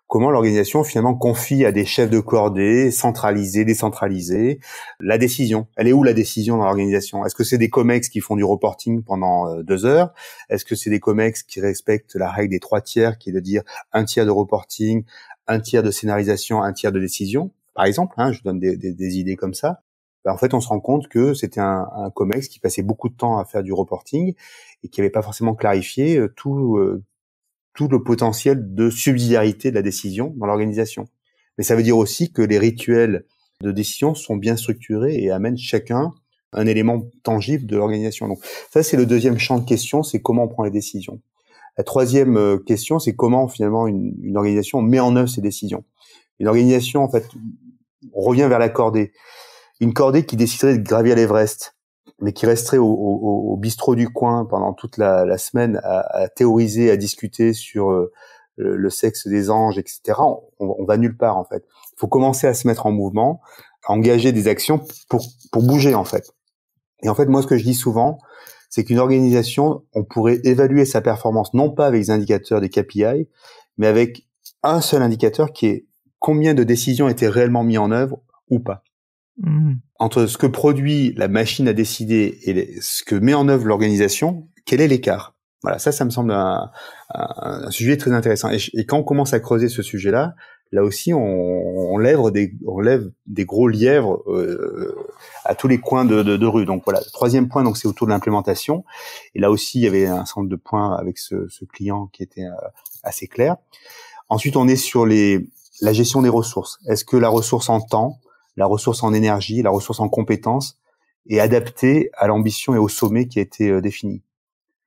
Comment l'organisation finalement confie à des chefs de cordée, centralisés, décentralisés, la décision Elle est où la décision dans l'organisation Est-ce que c'est des COMEX qui font du reporting pendant euh, deux heures Est-ce que c'est des COMEX qui respectent la règle des trois tiers, qui est de dire un tiers de reporting, un tiers de scénarisation, un tiers de décision par exemple, hein, je donne des, idées comme ça, bah, en fait, on se rend compte que c'était un, comex qui passait beaucoup de temps à faire du reporting et qui n'avait pas forcément clarifié euh, tout, euh, tout le potentiel de subsidiarité de la décision dans l'organisation. Mais ça veut dire aussi que les rituels de décision sont bien structurés et amènent chacun un élément tangible de l'organisation. Donc ça, c'est le deuxième champ de question, c'est comment on prend les décisions. La troisième euh, question, c'est comment finalement une, une organisation met en œuvre ses décisions. Une organisation, en fait, on revient vers la cordée. Une cordée qui déciderait de gravir l'Everest, mais qui resterait au, bistrot du coin pendant toute la, semaine à, théoriser, à discuter sur euh, le, sexe des anges, etc. On, va nulle part en fait. Il faut commencer à se mettre en mouvement, à engager des actions pour, pour bouger en fait. Et en fait, moi, ce que je dis souvent, c'est qu'une organisation, on pourrait évaluer sa performance non pas avec des indicateurs des KPI, mais avec un seul indicateur qui est combien de décisions étaient réellement mises en œuvre ou pas. Hmm. Entre ce que produit la machine à décider et ce que met en œuvre l'organisation, quel est l'écart Voilà, ça, ça me semble un, sujet très intéressant. Et, quand on commence à creuser ce sujet-là, là aussi, on, des, on lève des gros lièvres euh, à tous les coins de, rue. Donc voilà, troisième point, donc c'est autour de l'implémentation. Et là aussi, il y avait un centre de points avec ce, client qui était euh, assez clair. Ensuite, on est sur les, la gestion des ressources. Est-ce que la ressource en temps, la ressource en énergie, la ressource en compétences est adaptée à l'ambition et au sommet qui a été euh, défini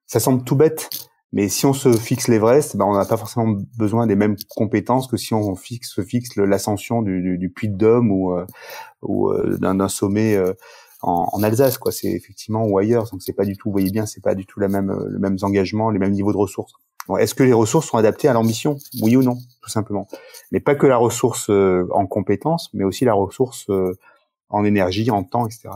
Ça semble tout bête, mais si on se fixe l'Everest, ben on n'a pas forcément besoin des mêmes compétences que si on fixe, se fixe l'ascension du, du, du, Puy de Dôme ou, euh, ou euh, d'un sommet en, Alsace, quoi. C'est effectivement ou ailleurs. Donc c'est pas du tout. Vous voyez bien, c'est pas du tout la même, le même engagements, les mêmes niveaux de ressources. Est-ce que les ressources sont adaptées à l'ambition Oui ou non, tout simplement. Mais pas que la ressource euh, en compétences, mais aussi la ressource euh, en énergie, en temps, etc.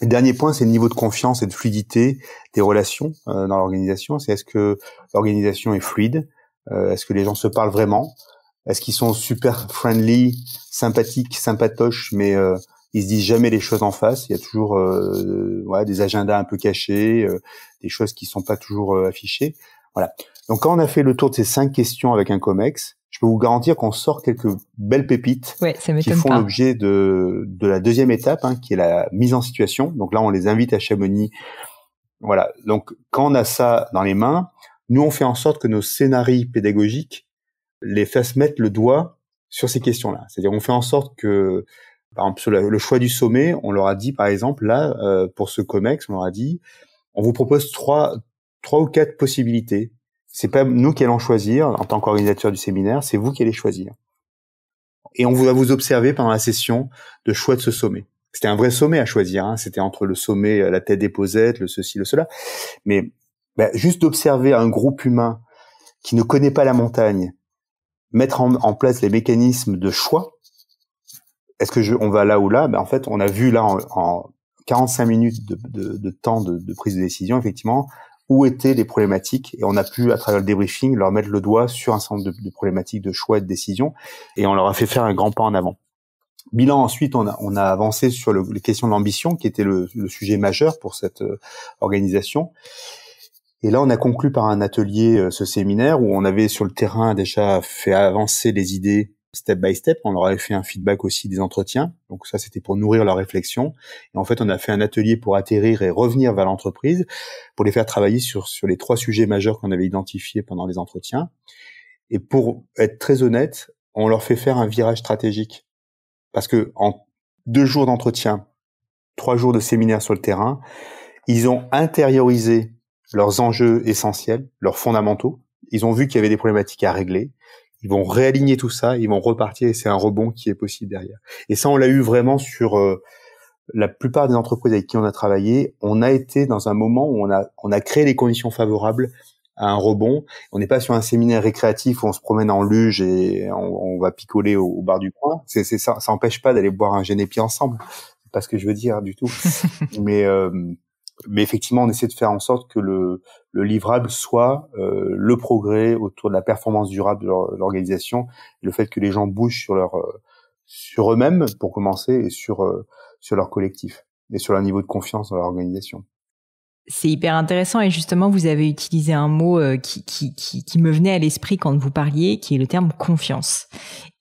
Le dernier point, c'est le niveau de confiance et de fluidité des relations euh, dans l'organisation. C'est est-ce que l'organisation est fluide Est-ce que les gens se parlent vraiment Est-ce qu'ils sont super friendly, sympathiques, sympatoches, mais ils se disent jamais les choses en face Il y a toujours des agendas un peu cachés, des choses qui sont pas toujours affichées. Voilà. Donc quand on a fait le tour de ces cinq questions avec un comex, je peux vous garantir qu'on sort quelques belles pépites qui font l'objet de, la deuxième étape, hein, qui est la mise en situation. Donc là, on les invite à Chamonix. Voilà. Donc quand on a ça dans les mains, nous on fait en sorte que nos scénarios pédagogiques les fassent mettre le doigt sur ces questions-là. C'est-à-dire, on fait en sorte que, par exemple, le choix du sommet, on leur a dit, par exemple, là, euh, pour ce COMEX, on leur a dit, on vous propose trois, trois ou quatre possibilités. C'est pas nous qui allons choisir en tant qu'organisateur du séminaire, c'est vous qui allez choisir. Et on va vous observer pendant la session de choix de ce sommet. C'était un vrai sommet à choisir. Hein. C'était entre le sommet, euh, la tête des posettes, le ceci, le cela. Mais bah, juste d'observer un groupe humain qui ne connaît pas la montagne, mettre en, place les mécanismes de choix. Est-ce que je, on va là ou là ben, En fait, on a vu là en, en 45 minutes de, temps de, prise de décision, effectivement, où étaient les problématiques et on a pu, à travers le débriefing, leur mettre le doigt sur un certain nombre de, problématiques de choix et de décision et on leur a fait faire un grand pas en avant. Bilan, ensuite, on a, on a avancé sur les questions de l'ambition, qui était le, sujet majeur pour cette euh, organisation. Et là, on a conclu par un atelier euh, ce séminaire où on avait sur le terrain déjà fait avancer les idées step by step. On leur a fait un feedback aussi des entretiens. Donc ça, c'était pour nourrir leur réflexion. Et en fait, on a fait un atelier pour atterrir et revenir vers l'entreprise, pour les faire travailler sur, sur les trois sujets majeurs qu'on avait identifiés pendant les entretiens. Et pour être très honnête, on leur fait faire un virage stratégique. Parce que en deux jours d'entretien, trois jours de séminaire sur le terrain, ils ont intériorisé leurs enjeux essentiels, leurs fondamentaux. Ils ont vu qu'il y avait des problématiques à régler ils vont réaligner tout ça, ils vont repartir et c'est un rebond qui est possible derrière. Et ça, on l'a eu vraiment sur euh, la plupart des entreprises avec qui on a travaillé. On a été dans un moment où on a, on a créé les conditions favorables à un rebond. On n'est pas sur un séminaire récréatif où on se promène en luge et on, va picoler au, bar du coin. C'est, ça, ça empêche pas d'aller boire un génépi ensemble. C'est pas ce que je veux dire du tout. Mais euh, mais effectivement, on essaie de faire en sorte que le, livrable soit euh, le progrès autour de la performance durable de l'organisation, le fait que les gens bougent sur euh, eux-mêmes pour commencer et sur euh, sur leur collectif et sur leur niveau de confiance dans l'organisation. C'est hyper intéressant et justement vous avez utilisé un mot euh, qui, qui, me venait à l'esprit quand vous parliez, qui est le terme confiance.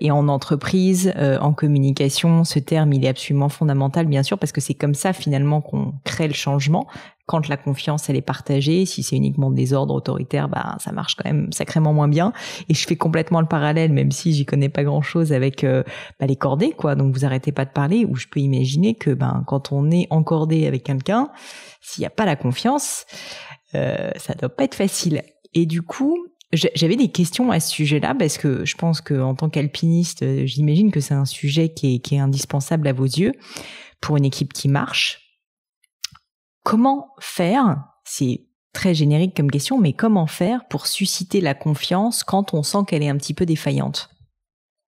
Et en entreprise, euh, en communication, ce terme il est absolument fondamental bien sûr parce que c'est comme ça finalement qu'on crée le changement quand la confiance elle est partagée, si c'est uniquement des ordres autoritaires, bah ça marche quand même sacrément moins bien. Et je fais complètement le parallèle, même si j'y connais pas grand chose avec euh, bah, les cordées, quoi. Donc vous arrêtez pas de parler. Ou je peux imaginer que ben quand on est encordé avec quelqu'un, s'il n'y a pas la confiance, euh, ça doit pas être facile. Et du coup, j'avais des questions à ce sujet-là parce que je pense que en tant qu'alpiniste, euh, j'imagine que c'est un sujet qui est, qui est indispensable à vos yeux pour une équipe qui marche. Comment faire C'est très générique comme question, mais comment faire pour susciter la confiance quand on sent qu'elle est un petit peu défaillante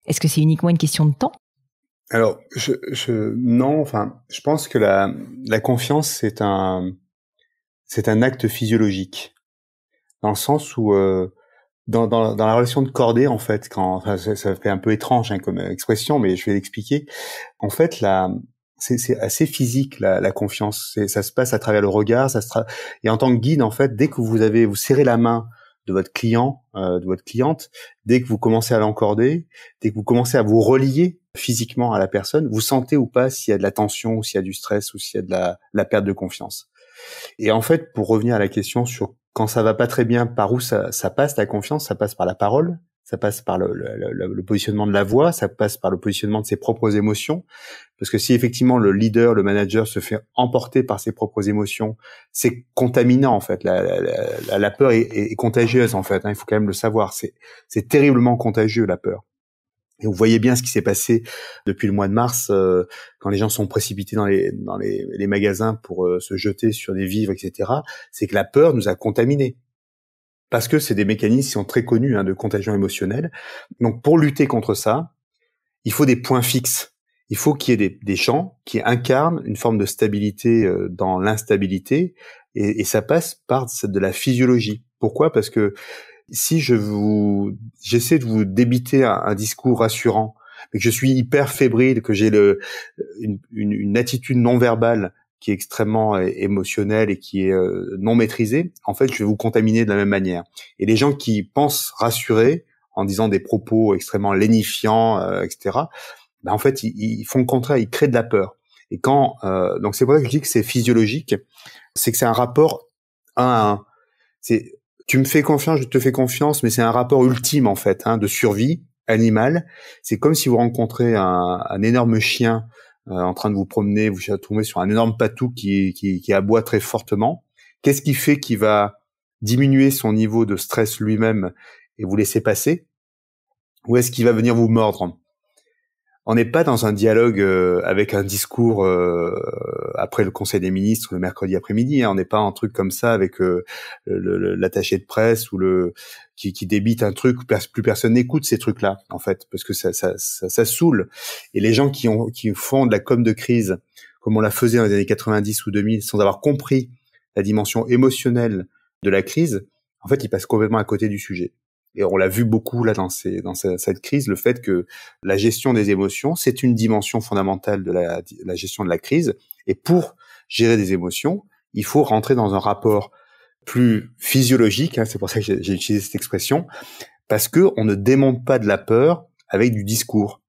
Est-ce que c'est uniquement une question de temps Alors, je, non, enfin, je pense que la, confiance, c'est un, c'est un acte physiologique, dans le sens où euh, dans, la relation de cordée, en fait, quand ça, fait un peu étrange hein, comme euh, expression, mais je vais l'expliquer. En fait, la, c'est assez physique la, confiance. Ça se passe à travers le regard. Ça se et en tant que guide, en fait, dès que vous avez vous serrez la main de votre client, euh, de votre cliente, dès que vous commencez à l'encorder, dès que vous commencez à vous relier physiquement à la personne, vous sentez ou pas s'il y a de la tension, ou s'il y a du stress, ou s'il y a de la, perte de confiance. Et en fait, pour revenir à la question sur quand ça va pas très bien, par où ça, ça passe la confiance, ça passe par la parole, ça passe par le, le, le, le, positionnement de la voix, ça passe par le positionnement de ses propres émotions, parce que si effectivement le leader, le manager se fait emporter par ses propres émotions, c'est contaminant en fait. La, la, la, peur est, contagieuse en fait. Hein, il faut quand même le savoir. C'est terriblement contagieux la peur. Et vous voyez bien ce qui s'est passé depuis le mois de mars, euh, quand les gens sont précipités dans les, dans les, les magasins pour euh, se jeter sur des vivres, etc. C'est que la peur nous a contaminés parce que c'est des mécanismes qui sont très connus hein, de contagion émotionnelle. Donc pour lutter contre ça, il faut des points fixes. Il faut qu'il y ait des, champs gens qui incarnent une forme de stabilité euh, dans l'instabilité, et, ça passe par de la physiologie. Pourquoi Parce que si je vous, j'essaie de vous débiter un, un discours rassurant, mais que je suis hyper fébrile, que j'ai une attitude non verbale qui est extrêmement euh, émotionnel et qui est euh, non maîtrisé, en fait, je vais vous contaminer de la même manière. Et les gens qui pensent rassurer en disant des propos extrêmement lénifiants, euh, etc., ben en fait, ils, font le contraire, ils créent de la peur. Et quand, euh, donc c'est pour ça que je dis que c'est physiologique, c'est que c'est un rapport à un, c'est, tu me fais confiance, je te fais confiance, mais c'est un rapport ultime en fait, hein, de survie animale. C'est comme si vous rencontrez un, un énorme chien euh, en train de vous promener, vous tombez sur un énorme patou qui, qui aboie très fortement. Qu'est-ce qui fait qu'il va diminuer son niveau de stress lui-même et vous laisser passer Ou est-ce qu'il va venir vous mordre on n'est pas dans un dialogue euh, avec un discours euh, après le Conseil des ministres le mercredi après-midi. Hein. on n'est pas un truc comme ça avec euh, l'attaché de presse ou le qui, débite un truc. Plus personne n'écoute ces trucs-là en fait, parce que ça saoule. Et les gens qui ont qui font de la com de crise comme on la faisait dans les années 90 ou 2000 sans avoir compris la dimension émotionnelle de la crise, en fait, ils passent complètement à côté du sujet et on l'a vu beaucoup là dans, dans cette, crise, le fait que la gestion des émotions, c'est une dimension fondamentale de la, gestion de la crise. Et pour gérer des émotions, il faut rentrer dans un rapport plus physiologique. Hein, c'est pour ça que j'ai utilisé cette expression parce que on ne démonte pas de la peur avec du discours.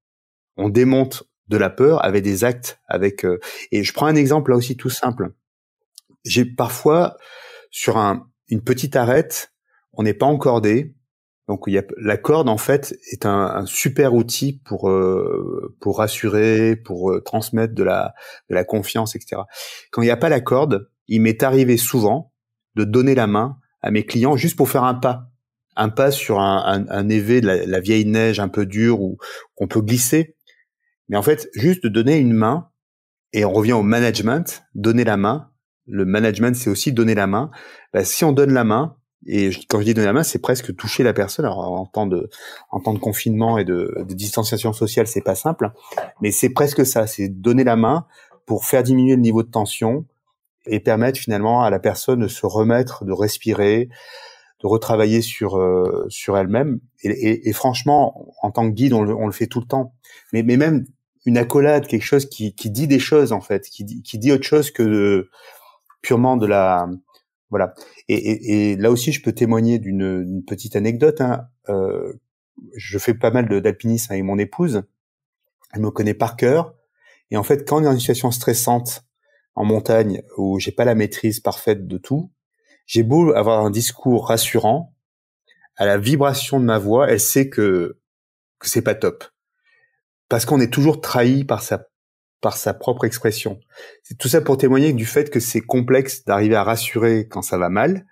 On démonte de la peur avec des actes. Avec euh, et je prends un exemple là aussi tout simple. J'ai parfois sur une petite arête, on n'est pas encordé, donc il la corde en fait est un, super outil pour euh, pour rassurer, pour euh, transmettre de la confiance, etc. Quand il n'y a pas la corde, il m'est arrivé souvent de donner la main à mes clients juste pour faire un pas, un pas sur un, un, évé de la, vieille neige un peu dure ou qu'on peut glisser. Mais en fait, juste de donner une main et on revient au management, donner la main. Le management, c'est aussi donner la main. Bah, si on donne la main, et quand je dis donner la main, c'est presque toucher la personne. Alors en temps de, en temps de confinement et de, de distanciation sociale, c'est pas simple, mais c'est presque ça. C'est donner la main pour faire diminuer le niveau de tension et permettre finalement à la personne de se remettre, de respirer, de retravailler sur euh, sur elle-même. Et, franchement, en tant que guide, on le, on le fait tout le temps. Mais, mais même une accolade, quelque chose qui, qui dit des choses en fait, qui, qui dit autre chose que de, purement de la voilà. Et, là aussi, je peux témoigner d'une petite anecdote. Hein. Euh, je fais pas mal d'alpinisme avec mon épouse. Elle me connaît par cœur. Et en fait, quand on est dans une situation stressante en montagne où j'ai pas la maîtrise parfaite de tout, j'ai beau avoir un discours rassurant, à la vibration de ma voix, elle sait que que c'est pas top. Parce qu'on est toujours trahi par sa par sa propre expression. C'est tout ça pour témoigner du fait que c'est complexe d'arriver à rassurer quand ça va mal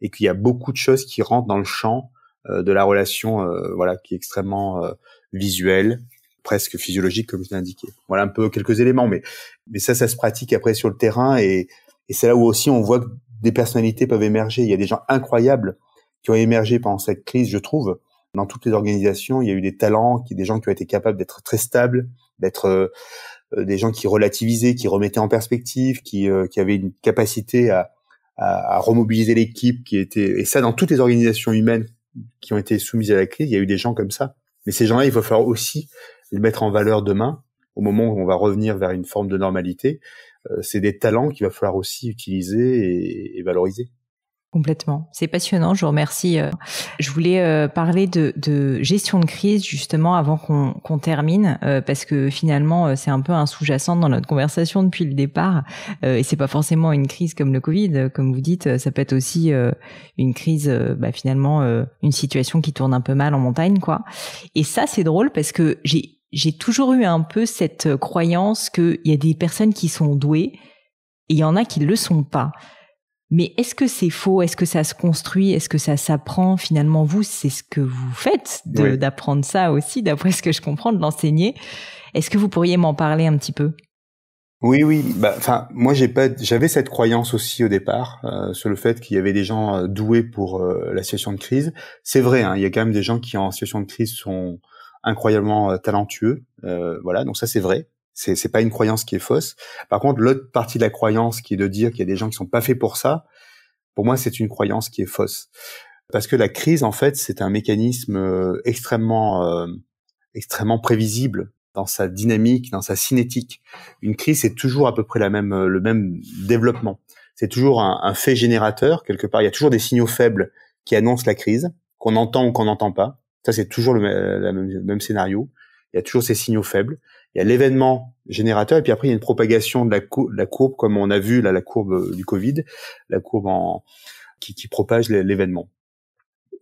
et qu'il y a beaucoup de choses qui rentrent dans le champ euh, de la relation, euh, voilà, qui est extrêmement euh, visuelle, presque physiologique comme je l'ai indiqué. Voilà un peu quelques éléments, mais mais ça, ça se pratique après sur le terrain et, et c'est là où aussi on voit que des personnalités peuvent émerger. Il y a des gens incroyables qui ont émergé pendant cette crise, je trouve. Dans toutes les organisations, il y a eu des talents, qui, des gens qui ont été capables d'être très stables, d'être euh, euh, des gens qui relativisaient, qui remettaient en perspective, qui, euh, qui avaient une capacité à, remobiliser l'équipe, qui était et ça dans toutes les organisations humaines qui ont été soumises à la crise, il y a eu des gens comme ça. Mais ces gens-là, il va falloir aussi les mettre en valeur demain, au moment où on va revenir vers une forme de normalité. Euh, c'est des talents qu'il va falloir aussi utiliser et valoriser. Complètement. C'est passionnant. Je vous remercie. Euh. Je voulais euh, parler de, de gestion de crise justement avant qu'on qu'on termine euh, parce que finalement c'est un peu un sous-jacent dans notre conversation depuis le départ et c'est pas forcément une crise comme le Covid, comme vous dites. Ça peut être aussi une crise, bah, finalement une situation qui tourne un peu mal en montagne, quoi. Et ça c'est drôle parce que j'ai j'ai toujours eu un peu cette croyance qu'il y a des personnes qui sont douées et il y en a qui le sont pas. Mais est-ce que c'est faux Est-ce que ça se construit Est-ce que ça s'apprend Finalement, vous, c'est ce que vous faites d'apprendre ça aussi, d'après ce que je comprends, de l'enseigner. Est-ce que vous pourriez m'en parler un petit peu oui, oui. Bah, enfin, moi, j'ai pas, j'avais cette croyance aussi au départ euh, sur le fait qu'il y avait des gens euh, doués pour euh, la situation de crise. C'est vrai. Hein, il y a quand même des gens qui en situation de crise sont incroyablement talentueux. voilà. Donc ça, c'est vrai. C'est c'est pas une croyance qui est fausse. Par contre, l'autre partie de la croyance qui est de dire qu'il y a des gens qui sont pas faits pour ça, pour moi, c'est une croyance qui est fausse. Parce que la crise, en fait, c'est un mécanisme euh, extrêmement, euh, extrêmement prévisible dans sa dynamique, dans sa cinétique. Une crise, c'est toujours à peu près la même, euh, le même développement. C'est toujours un, fait générateur, quelque part. Il y a toujours des signaux faibles qui annoncent la crise, qu'on entend ou qu'on n'entend pas. Ça, c'est toujours le, même, le même scénario. Il y a toujours ces signaux faibles il y a l'événement générateur et puis après il y a une propagation de la, courbe comme on a vu là la courbe euh, du Covid, la courbe en, qui, qui propage l'événement.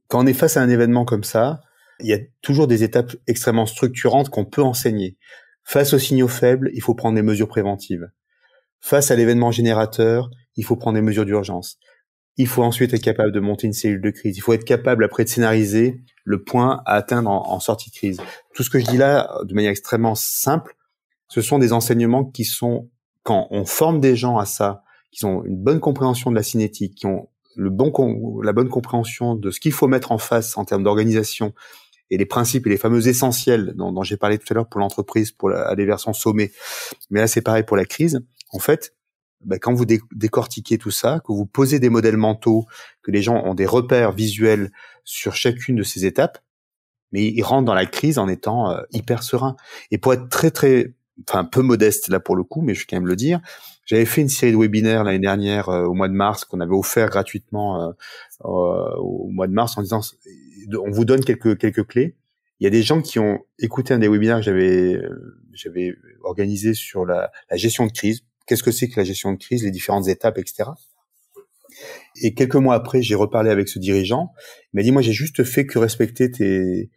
Quand on est face à un événement comme ça, il y a toujours des étapes extrêmement structurantes qu'on peut enseigner. Face aux signaux faibles, il faut prendre des mesures préventives. Face à l'événement générateur, il faut prendre des mesures d'urgence. Il faut ensuite être capable de monter une cellule de crise. Il faut être capable après de scénariser le point à atteindre en, sortie de crise. Tout ce que je dis là, de manière extrêmement simple, ce sont des enseignements qui sont, quand on forme des gens à ça, qui ont une bonne compréhension de la cinétique, qui ont le bon la bonne compréhension de ce qu'il faut mettre en face en termes d'organisation et les principes et les fameux essentiels dont, j'ai parlé tout à l'heure pour l'entreprise, pour aller vers son sommet. Mais là, c'est pareil pour la crise. En fait, bah, quand vous décortiquez tout ça, que vous posez des modèles mentaux, que les gens ont des repères visuels sur chacune de ces étapes, mais ils rentrent dans la crise en étant euh, hyper sereins. Et pour être très très, enfin peu modeste là pour le coup, mais je vais quand même le dire, j'avais fait une série de webinaires l'année dernière euh, au mois de mars qu'on avait offert gratuitement euh, au mois de mars en disant on vous donne quelques quelques clés. Il y a des gens qui ont écouté un des webinaires que j'avais j'avais organisé sur la gestion de crise qu'est-ce que c'est que la gestion de crise, les différentes étapes, etc. Et quelques mois après, j'ai reparlé avec ce dirigeant. Il m'a dit, moi, j'ai juste fait que respecter tes,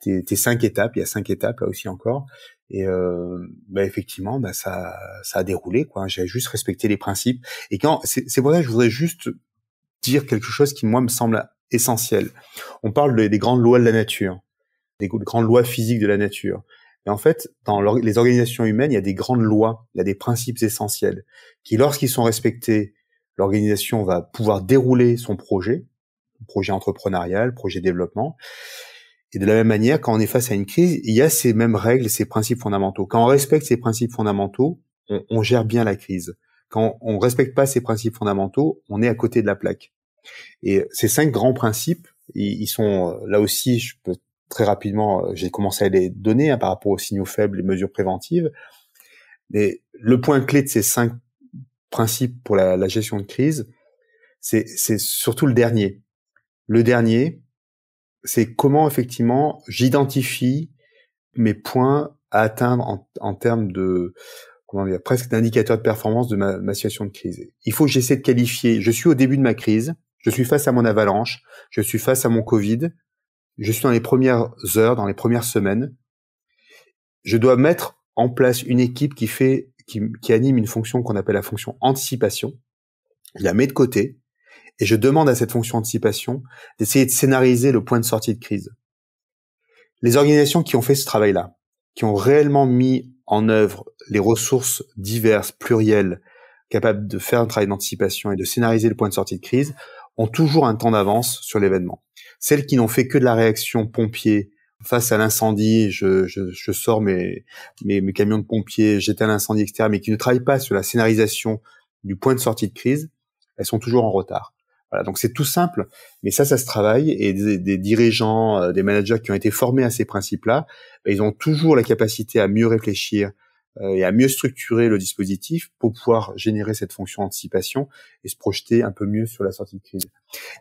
tes, tes, cinq étapes. Il y a cinq étapes là aussi encore. Et euh, bah, effectivement, bah, ça, ça a déroulé. quoi. J'ai juste respecté les principes. Et quand c'est pour ça que je voudrais juste dire quelque chose qui, moi, me semble essentiel. On parle des, grandes lois de la nature, des grandes lois physiques de la nature. Et en fait, dans les organisations humaines, il y a des grandes lois, il y a des principes essentiels qui, lorsqu'ils sont respectés, l'organisation va pouvoir dérouler son projet, projet entrepreneurial, projet développement. Et de la même manière, quand on est face à une crise, il y a ces mêmes règles, ces principes fondamentaux. Quand on respecte ces principes fondamentaux, on, gère bien la crise. Quand on ne respecte pas ces principes fondamentaux, on est à côté de la plaque. Et ces cinq grands principes, ils, sont euh, là aussi, je peux très rapidement, euh, j'ai commencé à les donner hein, par rapport aux signaux faibles, et mesures préventives. Mais le point clé de ces cinq principes pour la, gestion de crise, c'est surtout le dernier. Le dernier, c'est comment effectivement j'identifie mes points à atteindre en, termes de comment dire, presque d'indicateurs de performance de ma, ma, situation de crise. Il faut que j'essaie de qualifier. Je suis au début de ma crise, je suis face à mon avalanche, je suis face à mon Covid, je suis dans les premières heures, dans les premières semaines, je dois mettre en place une équipe qui fait, qui, qui anime une fonction qu'on appelle la fonction anticipation. Je la mets de côté et je demande à cette fonction anticipation d'essayer de scénariser le point de sortie de crise. Les organisations qui ont fait ce travail-là, qui ont réellement mis en œuvre les ressources diverses, plurielles, capables de faire un travail d'anticipation et de scénariser le point de sortie de crise, ont toujours un temps d'avance sur l'événement. Celles qui n'ont fait que de la réaction pompier face à l'incendie, je, je, sors mes, mes, mes, camions de pompiers, j'éteins l'incendie, etc., mais qui ne travaillent pas sur la scénarisation du point de sortie de crise, elles sont toujours en retard. Voilà, donc c'est tout simple, mais ça, ça se travaille, et des dirigeants, euh, des managers qui ont été formés à ces principes-là, ils ont toujours la capacité à mieux réfléchir, euh, et à mieux structurer le dispositif pour pouvoir générer cette fonction anticipation et se projeter un peu mieux sur la sortie de crise.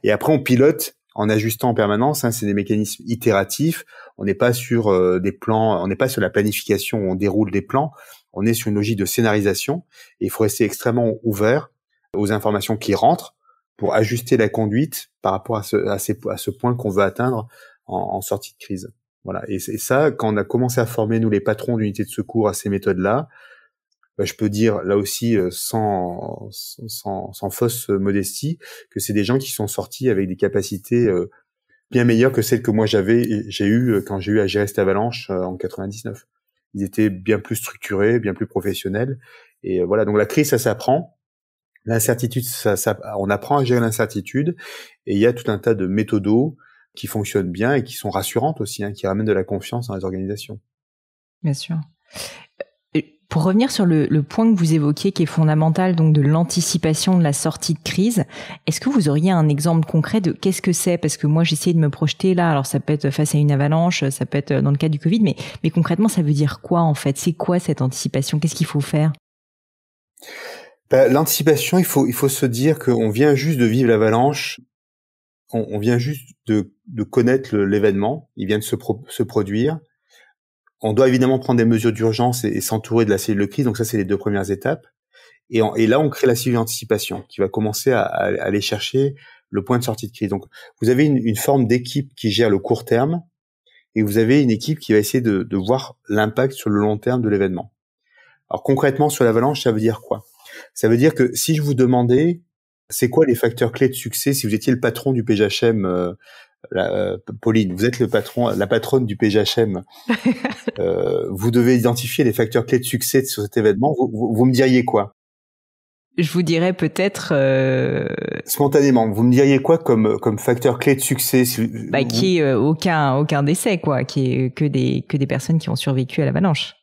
Et après, on pilote en ajustant en permanence. Hein, c'est des mécanismes itératifs. On n'est pas sur euh, des plans, on n'est pas sur la planification où on déroule des plans. On est sur une logique de scénarisation. Et il faut rester extrêmement ouvert aux informations qui rentrent pour ajuster la conduite par rapport à ce, point qu'on veut atteindre en sortie de crise. Voilà. Et, ça, quand on a commencé à former nous les patrons d'unités de secours à ces méthodes-là, bah, je peux dire là aussi euh, sans, sans, sans fausse modestie que c'est des gens qui sont sortis avec des capacités euh, bien meilleures que celles que moi j'avais j'ai eu euh, quand j'ai eu à gérer cette avalanche en 99. Ils étaient bien plus structurés, bien plus professionnels et voilà donc la crise ça s'apprend. L'incertitude, ça, on apprend à gérer l'incertitude et il y a tout un tas de méthodos qui fonctionnent bien et qui sont rassurantes aussi, hein, qui ramènent de la confiance dans les organisations. Bien sûr. Euh, pour revenir sur le, point que vous évoquiez, qui est fondamental, donc de l'anticipation de la sortie de crise, est-ce que vous auriez un exemple concret de qu'est-ce que c'est Parce que moi, j'essayais de me projeter là. Alors, ça peut être face à une avalanche, ça peut être dans le cas du Covid, mais, concrètement, ça veut dire quoi en fait C'est quoi cette anticipation Qu'est-ce qu'il faut faire ben, L'anticipation, il faut, il faut se dire qu'on vient juste de vivre l'avalanche on, vient juste de, connaître l'événement, il vient de se, produire. On doit évidemment prendre des mesures d'urgence et, s'entourer de la cellule de crise. Donc ça, c'est les deux premières étapes. Et, là, on crée la cellule d'anticipation qui va commencer à, aller chercher le point de sortie de crise. Donc, vous avez une, forme d'équipe qui gère le court terme et vous avez une équipe qui va essayer de, de voir l'impact sur le long terme de l'événement. Alors concrètement, sur l'avalanche, ça veut dire quoi Ça veut dire que si je vous demandais c'est quoi les facteurs clés de succès si vous étiez le patron du PGHM euh, euh, Pauline, vous êtes le patron, la patronne du PGHM. Euh, vous devez identifier les facteurs clés de succès sur cet événement. Vous, me diriez quoi Je vous dirais peut-être spontanément. Vous me diriez quoi comme comme facteur clé de succès bah, Qui est aucun aucun décès quoi, qui est que des que des personnes qui ont survécu à l'avalanche.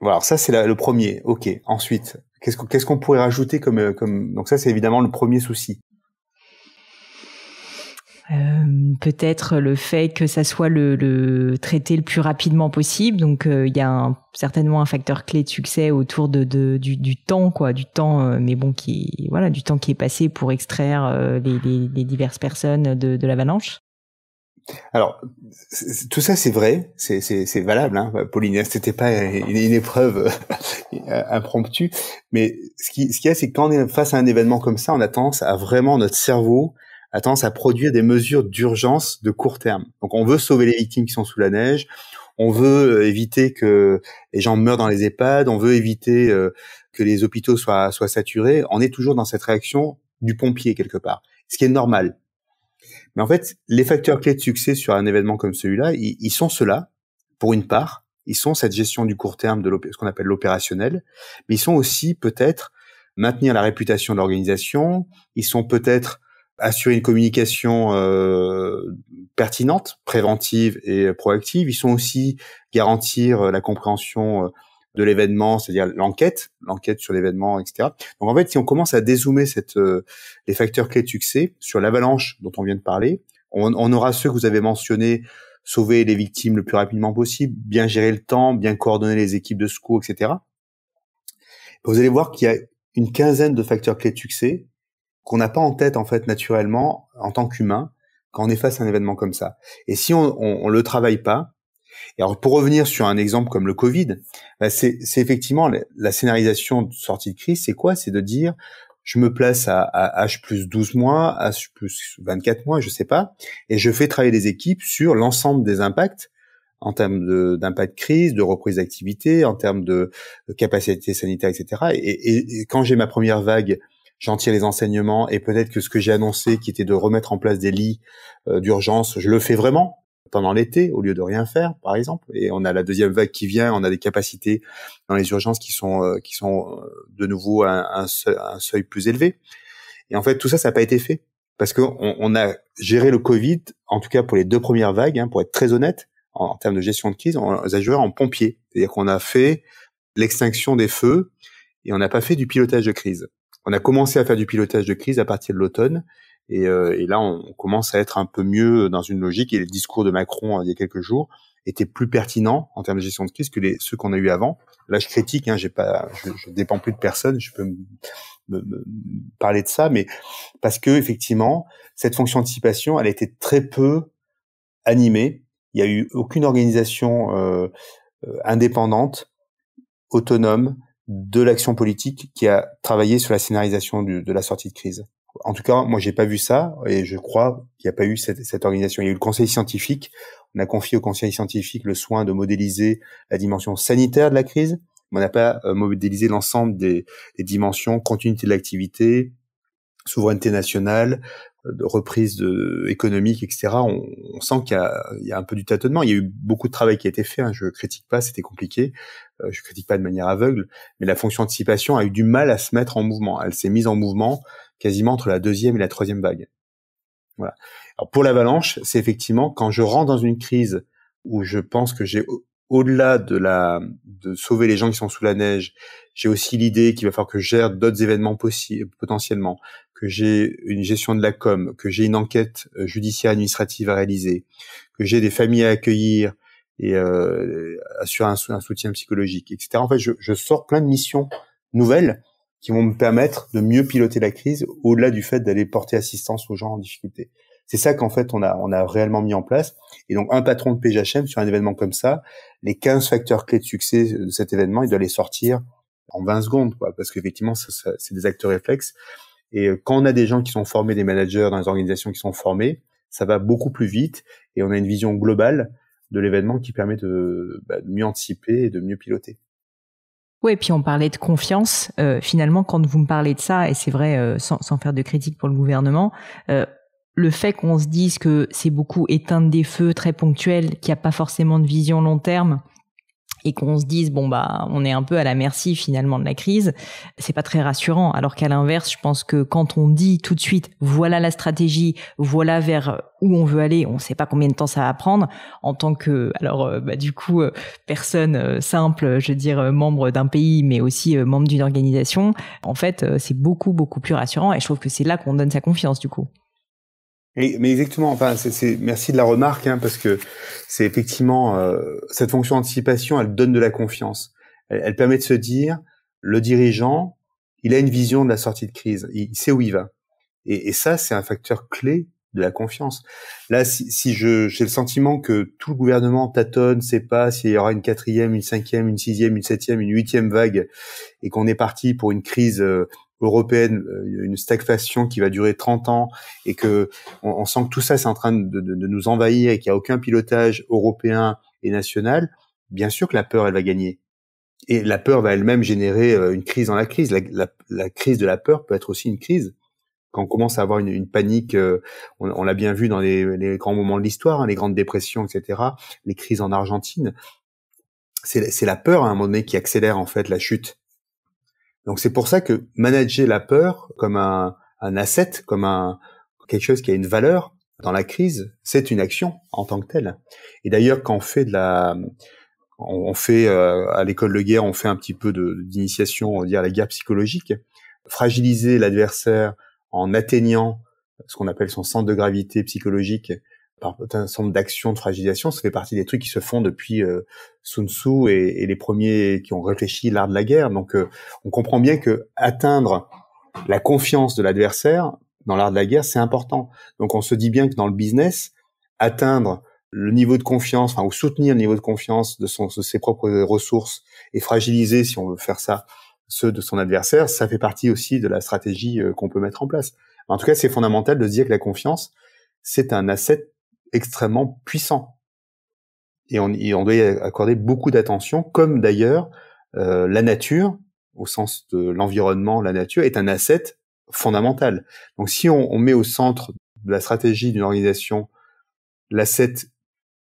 Voilà, ça c'est le premier. Ok. Ensuite, Qu'est-ce qu'on, pourrait rajouter comme, euh, comme... Donc ça, c'est évidemment le premier souci. Euh, peut-être le fait que ça soit le, traité le plus rapidement possible. Donc euh, il y a certainement un facteur clé de succès autour de, du, temps, quoi, du temps, mais bon, qui voilà, du temps qui est passé pour extraire les, diverses personnes de, de l'avalanche. Alors, tout ça, c'est vrai, c'est valable. Hein. Pauline, c'était pas une, épreuve euh, impromptue, mais ce qui ce qu'il y a, c'est que quand on est face à un événement comme ça, on a tendance à vraiment notre cerveau a tendance à produire des mesures d'urgence de court terme. Donc, on veut sauver les victimes qui sont sous la neige, on veut euh, éviter que les gens meurent dans les EHPAD, on veut éviter euh, que les hôpitaux soient soient saturés. On est toujours dans cette réaction du pompier quelque part, ce qui est normal mais en fait, les facteurs clés de succès sur un événement comme celui-là, ils, sont ceux-là, pour une part. Ils sont cette gestion du court terme de ce qu'on appelle l'opérationnel. Mais ils sont aussi peut-être maintenir la réputation de l'organisation. Ils sont peut-être assurer une communication euh, pertinente, préventive et proactive. Ils sont aussi garantir euh, la compréhension euh, de l'événement, c'est-à-dire l'enquête, l'enquête sur l'événement, etc. Donc en fait, si on commence à dézoomer cette, euh, les facteurs clés de succès sur l'avalanche dont on vient de parler, on, aura ceux que vous avez mentionnés, sauver les victimes le plus rapidement possible, bien gérer le temps, bien coordonner les équipes de secours, etc. Vous allez voir qu'il y a une quinzaine de facteurs clés de succès qu'on n'a pas en tête en fait naturellement en tant qu'humain quand on est face à un événement comme ça. Et si on, ne on le travaille pas, et alors pour revenir sur un exemple comme le Covid, bah, c'est effectivement la scénarisation de sortie de crise, c'est quoi C'est de dire je me place à, H plus 12 mois, H plus 24 mois, je sais pas, et je fais travailler les équipes sur l'ensemble des impacts en termes d'impact de crise, de reprise d'activité, en termes de, capacité sanitaire, etc. Et, quand j'ai ma première vague, j'en tire les enseignements et peut-être que ce que j'ai annoncé, qui était de remettre en place des lits euh, d'urgence, je le fais vraiment pendant l'été au lieu de rien faire, par exemple. Et on a la deuxième vague qui vient, on a des capacités dans les urgences qui sont euh, qui sont euh, de nouveau à un, seuil, plus élevé. Et en fait, tout ça, ça n'a pas été fait parce qu'on on a géré le Covid, en tout cas pour les deux premières vagues, hein, pour être très honnête, en, termes de gestion de crise, on a joué en pompier, c'est-à-dire qu'on a fait l'extinction des feux et on n'a pas fait du pilotage de crise. On a commencé à faire du pilotage de crise à partir de l'automne et, euh, et là, on, commence à être un peu mieux dans une logique. Et le discours de Macron euh, il y a quelques jours était plus pertinent en termes de gestion de crise que les, ceux qu'on a eu avant. Là, je critique, hein, j'ai pas, je, je dépends plus de personne, je peux me, me, parler de ça, mais parce que effectivement, cette fonction anticipation, elle a été très peu animée. Il n'y a eu aucune organisation euh, euh, indépendante, autonome de l'action politique qui a travaillé sur la scénarisation du, de la sortie de crise en tout cas, moi, j'ai pas vu ça, et je crois qu'il n'y a pas eu cette, cette, organisation. Il y a eu le conseil scientifique. On a confié au conseil scientifique le soin de modéliser la dimension sanitaire de la crise, on n'a pas euh, modélisé l'ensemble des, des, dimensions, continuité de l'activité, souveraineté nationale, euh, de reprise de, économique, etc. On, on sent qu'il y, y a, un peu du tâtonnement. Il y a eu beaucoup de travail qui a été fait. Hein. Je critique pas, c'était compliqué. Je euh, je critique pas de manière aveugle, mais la fonction anticipation a eu du mal à se mettre en mouvement. Elle s'est mise en mouvement quasiment entre la deuxième et la troisième vague. Voilà. Alors pour l'avalanche, c'est effectivement quand je rentre dans une crise où je pense que j'ai au-delà de la de sauver les gens qui sont sous la neige, j'ai aussi l'idée qu'il va falloir que je gère d'autres événements possibles potentiellement, que j'ai une gestion de la com, que j'ai une enquête euh, judiciaire administrative à réaliser, que j'ai des familles à accueillir et euh, assurer un, un, soutien psychologique, etc. En fait, je, je sors plein de missions nouvelles qui vont me permettre de mieux piloter la crise au-delà du fait d'aller porter assistance aux gens en difficulté. C'est ça qu'en fait on a on a réellement mis en place. Et donc un patron de PJHm sur un événement comme ça, les 15 facteurs clés de succès de cet événement, il doit les sortir en 20 secondes, quoi, parce qu'effectivement c'est des actes réflexes. Et euh, quand on a des gens qui sont formés, des managers dans les organisations qui sont formés, ça va beaucoup plus vite et on a une vision globale de l'événement qui permet de, bah, de mieux anticiper et de mieux piloter. Oui, puis on parlait de confiance. Euh, finalement, quand vous me parlez de ça, et c'est vrai, euh, sans, sans, faire de critique pour le gouvernement, euh, le fait qu'on se dise que c'est beaucoup éteindre des feux très ponctuels, qu'il n'y a pas forcément de vision long terme, et qu'on se dise bon bah on est un peu à la merci finalement de la crise, c'est pas très rassurant. Alors qu'à l'inverse, je pense que quand on dit tout de suite voilà la stratégie, voilà vers où on veut aller, on ne sait pas combien de temps ça va prendre. En tant que alors euh, bah, du coup euh, personne euh, simple, je veux dire membre d'un pays, mais aussi membre d'une organisation, en fait c'est beaucoup beaucoup plus rassurant et je trouve que c'est là qu'on donne sa confiance du coup mais exactement. Enfin, c'est, merci de la remarque, hein, parce que c'est effectivement euh, cette fonction anticipation, elle donne de la confiance. Elle, permet de se dire, le dirigeant, il a une vision de la sortie de crise. Il, sait où il va. Et, et ça, c'est un facteur clé de la confiance. Là, si, je j'ai le sentiment que tout le gouvernement tâtonne, sait pas s'il y aura une quatrième, une cinquième, une sixième, une septième, une huitième vague, et qu'on est parti pour une crise. Euh, européenne, euh, une stagflation qui va durer 30 ans et que on, sent que tout ça c'est en train de, de, nous envahir et qu'il n'y a aucun pilotage européen et national, bien sûr que la peur elle va gagner. Et la peur va elle-même générer euh, une crise dans la crise. La, la, crise de la peur peut être aussi une crise. Quand on commence à avoir une, une panique, euh, on, on l'a bien vu dans les, les, grands moments de l'histoire, hein, les grandes dépressions, etc., les crises en Argentine, c'est la peur à un moment donné qui accélère en fait la chute. Donc c'est pour ça que manager la peur comme un, un asset, comme un quelque chose qui a une valeur dans la crise, c'est une action en tant que telle. Et d'ailleurs, quand on fait de la, on, fait euh, à l'école de guerre, on fait un petit peu d'initiation, on va dire à la guerre psychologique, fragiliser l'adversaire en atteignant ce qu'on appelle son centre de gravité psychologique par un certain nombre d'actions de fragilisation. Ça fait partie des trucs qui se font depuis euh, Sun Tzu et, et, les premiers qui ont réfléchi l'art de la guerre. Donc, euh, on comprend bien que atteindre la confiance de l'adversaire dans l'art de la guerre, c'est important. Donc, on se dit bien que dans le business, atteindre le niveau de confiance, enfin, ou soutenir le niveau de confiance de, son, de ses propres ressources et fragiliser, si on veut faire ça, ceux de son adversaire, ça fait partie aussi de la stratégie euh, qu'on peut mettre en place. En tout cas, c'est fondamental de se dire que la confiance, c'est un asset extrêmement puissant. Et on, on doit y accorder beaucoup d'attention, comme d'ailleurs euh, la nature, au sens de l'environnement, la nature est un asset fondamental. Donc si on, on met au centre de la stratégie d'une organisation l'asset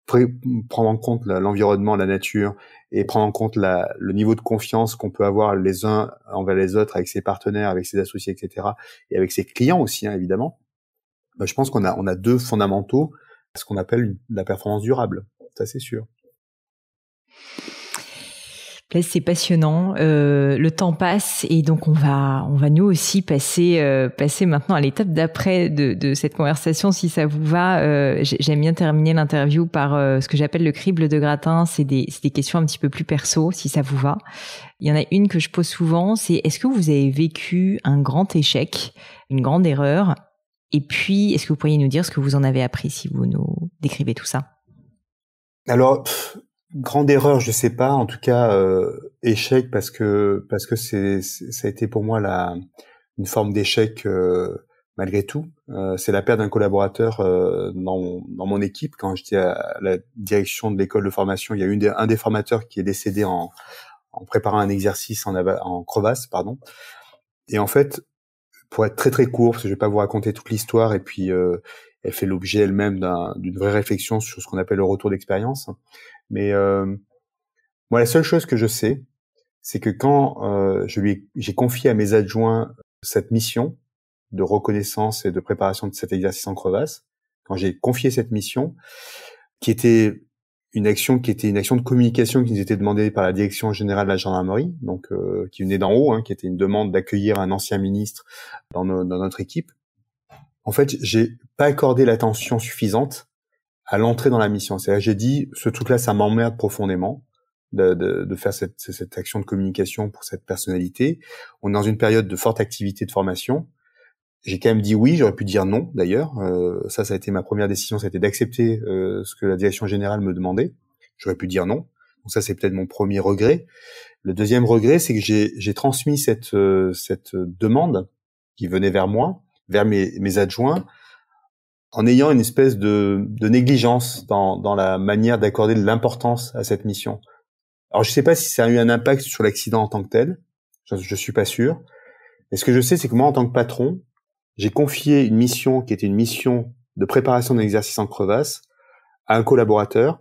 prendre en compte l'environnement, la nature, et prendre en compte la, le niveau de confiance qu'on peut avoir les uns envers les autres avec ses partenaires, avec ses associés, etc., et avec ses clients aussi, hein, évidemment. Bah, je pense qu'on a, on a deux fondamentaux ce qu'on appelle la performance durable. Ça, c'est sûr. c'est passionnant. Euh, le temps passe et donc on va, on va nous aussi passer, euh, passer maintenant à l'étape d'après de, cette conversation, si ça vous va. Euh, j'aime bien terminer l'interview par ce que j'appelle le crible de gratin. C'est des, des questions un petit peu plus perso, si ça vous va. Il y en a une que je pose souvent, c'est est-ce que vous avez vécu un grand échec, une grande erreur et puis, est-ce que vous pourriez nous dire ce que vous en avez appris si vous nous décrivez tout ça Alors, grande erreur, je sais pas. En tout cas, euh, échec parce que parce que c'est ça a été pour moi la une forme d'échec euh, malgré tout. Euh, c'est la perte d'un collaborateur dans, dans, mon équipe. Quand j'étais à la direction de l'école de formation, il y a eu un des formateurs qui est décédé en, en préparant un exercice en, en crevasse, pardon. Et en fait, pour être très très court, parce que je vais pas vous raconter toute l'histoire, et puis euh, elle fait l'objet elle-même d'une vraie réflexion sur ce qu'on appelle le retour d'expérience. Mais euh, moi, la seule chose que je sais, c'est que quand euh, je lui j'ai confié à mes adjoints cette mission de reconnaissance et de préparation de cet exercice en crevasse, quand j'ai confié cette mission, qui était une action qui était une action de communication qui nous était demandée par la direction générale de la gendarmerie, donc euh, qui venait d'en haut, hein, qui était une demande d'accueillir un ancien ministre dans, dans notre équipe. En fait, j'ai pas accordé l'attention suffisante à l'entrée dans la mission. C'est-à-dire, j'ai dit, ce truc-là, ça m'emmerde profondément de, de, de faire cette, cette, action de communication pour cette personnalité. On est dans une période de forte activité de formation j'ai quand même dit oui, j'aurais pu dire non d'ailleurs. Euh, ça, ça a été ma première décision, ça a été d'accepter euh, ce que la direction générale me demandait. J'aurais pu dire non. Donc ça, c'est peut-être mon premier regret. Le deuxième regret, c'est que j'ai transmis cette, euh, cette demande qui venait vers moi, vers mes, mes adjoints, en ayant une espèce de, de négligence dans, dans la manière d'accorder de l'importance à cette mission. Alors je ne sais pas si ça a eu un impact sur l'accident en tant que tel, je ne suis pas sûr. Mais ce que je sais, c'est que moi, en tant que patron, j'ai confié une mission qui était une mission de préparation d'un exercice en crevasse à un collaborateur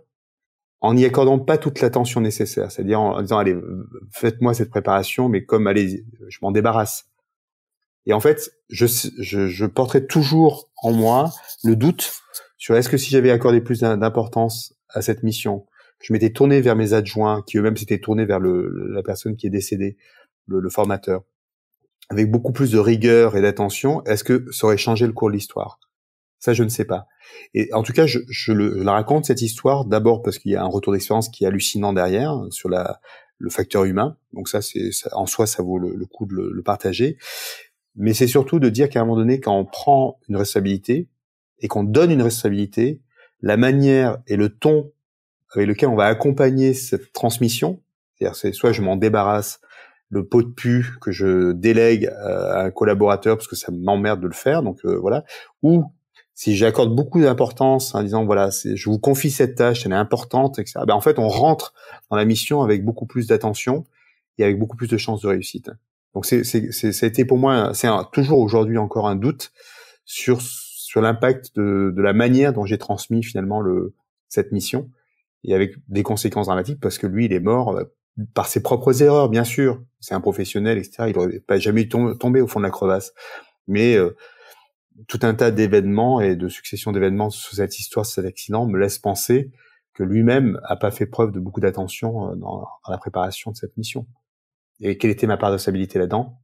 en n'y accordant pas toute l'attention nécessaire, c'est-à-dire en, disant allez faites-moi cette préparation, mais comme allez je m'en débarrasse. Et en fait, je, je, porterai toujours en moi le doute sur est-ce que si j'avais accordé plus d'importance à cette mission, je m'étais tourné vers mes adjoints qui eux-mêmes s'étaient tournés vers la personne qui est décédée, le formateur, avec beaucoup plus de rigueur et d'attention, est-ce que ça aurait changé le cours de l'histoire Ça, je ne sais pas. Et en tout cas, je, le, raconte cette histoire d'abord parce qu'il y a un retour d'expérience qui est hallucinant derrière sur le facteur humain. Donc ça, c'est en soi, ça vaut le, coup de le, partager. Mais c'est surtout de dire qu'à un moment donné, quand on prend une responsabilité et qu'on donne une responsabilité, la manière et le ton avec lequel on va accompagner cette transmission, c'est-à-dire c'est soit je m'en débarrasse, le pot de pu que je délègue euh, à un collaborateur parce que ça m'emmerde de le faire, donc euh, voilà. Ou si j'accorde beaucoup d'importance en disant voilà, je vous confie cette tâche, elle est importante, etc. Ben en fait, on rentre dans la mission avec beaucoup plus d'attention et avec beaucoup plus de chances de réussite. Donc c'est été pour moi c'est toujours aujourd'hui encore un doute sur sur l'impact de, de la manière dont j'ai transmis finalement le cette mission et avec des conséquences dramatiques parce que lui il est mort euh, par ses propres erreurs, bien sûr. C'est un professionnel, etc. Il n'aurait pas jamais tombé au fond de la crevasse. Mais euh, tout un tas d'événements et de successions d'événements sous cette histoire, cet accident, me laisse penser que lui-même n'a pas fait preuve de beaucoup d'attention euh, dans, la préparation de cette mission. Et quelle était ma part de stabilité là-dedans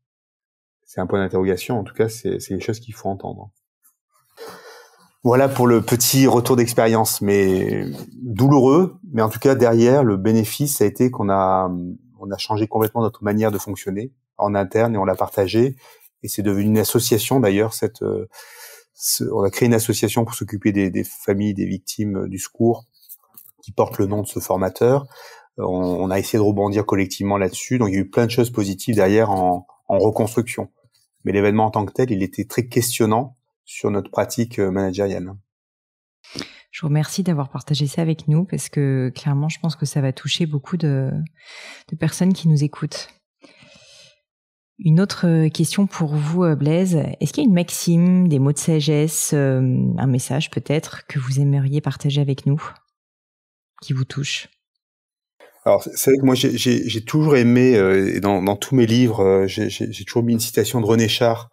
C'est un point d'interrogation. En tout cas, c'est les choses qu'il faut entendre. Voilà pour le petit retour d'expérience, mais douloureux. Mais en tout cas, derrière, le bénéfice, ça a été qu'on a, on a changé complètement notre manière de fonctionner en interne et on l'a partagé. Et c'est devenu une association d'ailleurs. Cette, euh, on a créé une association pour s'occuper des, familles des victimes du secours qui porte le nom de ce formateur. Euh, on, a essayé de rebondir collectivement là-dessus. Donc il y a eu plein de choses positives derrière en reconstruction. Mais l'événement en tant que tel, il était très questionnant sur notre pratique euh, managériale. Je vous remercie d'avoir partagé ça avec nous parce que clairement, je pense que ça va toucher beaucoup de, de personnes qui nous écoutent. Une autre euh, question pour vous, euh, Blaise. Est-ce qu'il y a une maxime, des mots de sagesse, un message peut-être que vous aimeriez partager avec nous, qui vous touche alors, c'est vrai que moi, j'ai toujours aimé, et dans, dans, tous mes livres, j'ai toujours mis une citation de René Char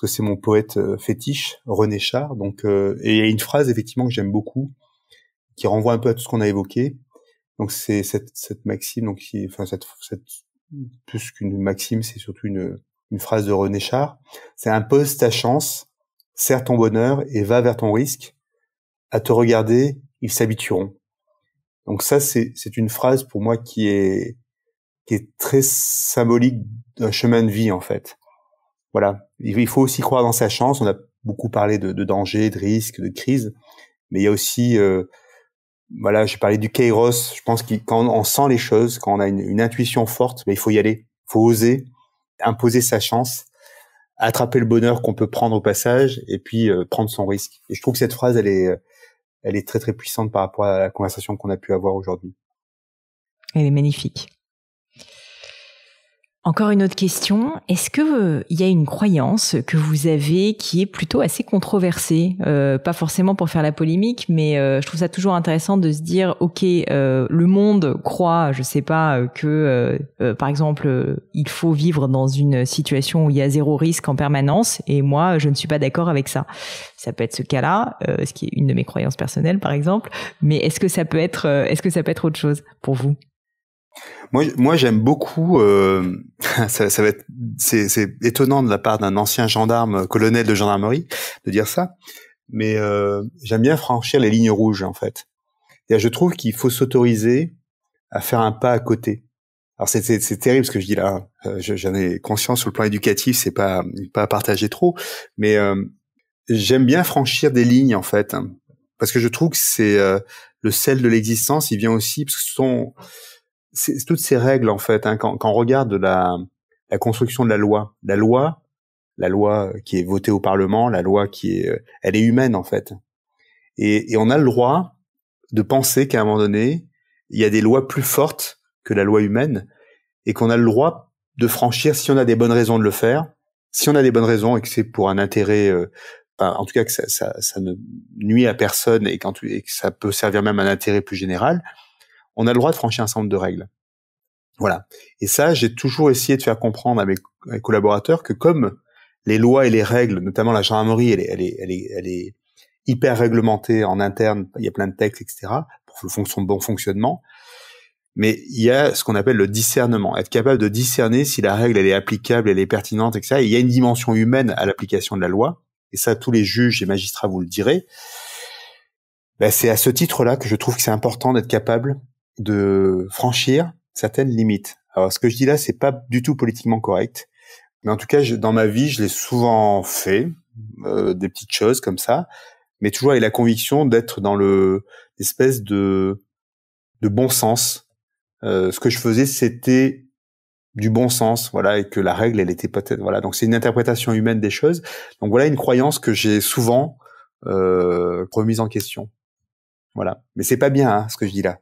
parce que c'est mon poète euh, fétiche, René Char. Donc, euh, et il y a une phrase effectivement que j'aime beaucoup, qui renvoie un peu à tout ce qu'on a évoqué. Donc c'est cette, cette, maxime, donc enfin cette, cette plus qu'une maxime, c'est surtout une, phrase de René Char. C'est impose ta chance, serre ton bonheur et va vers ton risque. À te regarder, ils s'habitueront. Donc ça, c'est une phrase pour moi qui est qui est très symbolique d'un chemin de vie en fait voilà, il faut aussi croire dans sa chance. On a beaucoup parlé de, de danger, de risques, de crise, mais il y a aussi, euh, voilà, j'ai parlé du kairos. Je pense que quand on sent les choses, quand on a une, intuition forte, mais ben, il faut y aller, il faut oser, imposer sa chance, attraper le bonheur qu'on peut prendre au passage, et puis euh, prendre son risque. Et je trouve que cette phrase, elle est, elle est très très puissante par rapport à la conversation qu'on a pu avoir aujourd'hui. Elle est magnifique. Encore une autre question. Est-ce que il euh, y a une croyance que vous avez qui est plutôt assez controversée euh, Pas forcément pour faire la polémique, mais euh, je trouve ça toujours intéressant de se dire ok, le monde croit, je sais pas, que par exemple il faut vivre dans une situation où il y a zéro risque en permanence, et moi je ne suis pas d'accord avec ça. Ça peut être ce cas-là, ce qui est une de mes croyances personnelles par exemple. Mais est-ce que ça peut être, est-ce que ça peut être autre chose pour vous moi, moi j'aime beaucoup. Euh, ça, ça, va être, c'est, étonnant de la part d'un ancien gendarme, euh, colonel de gendarmerie, de dire ça. Mais euh, j'aime bien franchir les lignes rouges, en fait. Et je trouve qu'il faut s'autoriser à faire un pas à côté. Alors c'est, terrible ce que je dis là. Hein. j'en ai conscience sur le plan éducatif, c'est pas pas à partager trop. Mais j'aime bien franchir des lignes, en fait, hein, parce que je trouve que c'est le sel de l'existence. Il vient aussi parce que sont toutes ces règles en fait. Hein, quand, quand, on regarde la, construction de la loi, la loi, la loi qui est votée au Parlement, la loi qui est, euh, elle est humaine en fait. Et, on a le droit de penser qu'à un moment donné, il y a des lois plus fortes que la loi humaine et qu'on a le droit de franchir si on a des bonnes raisons de le faire, si on a des bonnes raisons et que c'est pour un intérêt euh, en tout cas que ça, ne nuit à personne et, quand, et que ça peut servir même à un intérêt plus général, on a le droit de franchir un certain nombre de règles. Voilà. Et ça, j'ai toujours essayé de faire comprendre à mes, collaborateurs que comme les lois et les règles, notamment la gendarmerie, elle est, elle est, elle est, hyper réglementée en interne, il y a plein de textes, etc., pour de bon fonctionnement, mais il y a ce qu'on appelle le discernement, être capable de discerner si la règle elle est applicable, elle est pertinente, etc. Et il y a une dimension humaine à l'application de la loi, et ça tous les juges et magistrats vous le direz. Ben, c'est à ce titre-là que je trouve que c'est important d'être capable de franchir certaines limites. Alors, ce que je dis là, c'est pas du tout politiquement correct, mais en tout cas, dans ma vie, je l'ai souvent fait, euh, des petites choses comme ça, mais toujours avec la conviction d'être dans le espèce de de bon sens. Euh, ce que je faisais, c'était du bon sens, voilà, et que la règle, elle était peut-être, voilà. Donc c'est une interprétation humaine des choses. Donc voilà une croyance que j'ai souvent euh, remise en question. Voilà, mais c'est pas bien hein, ce que je dis là.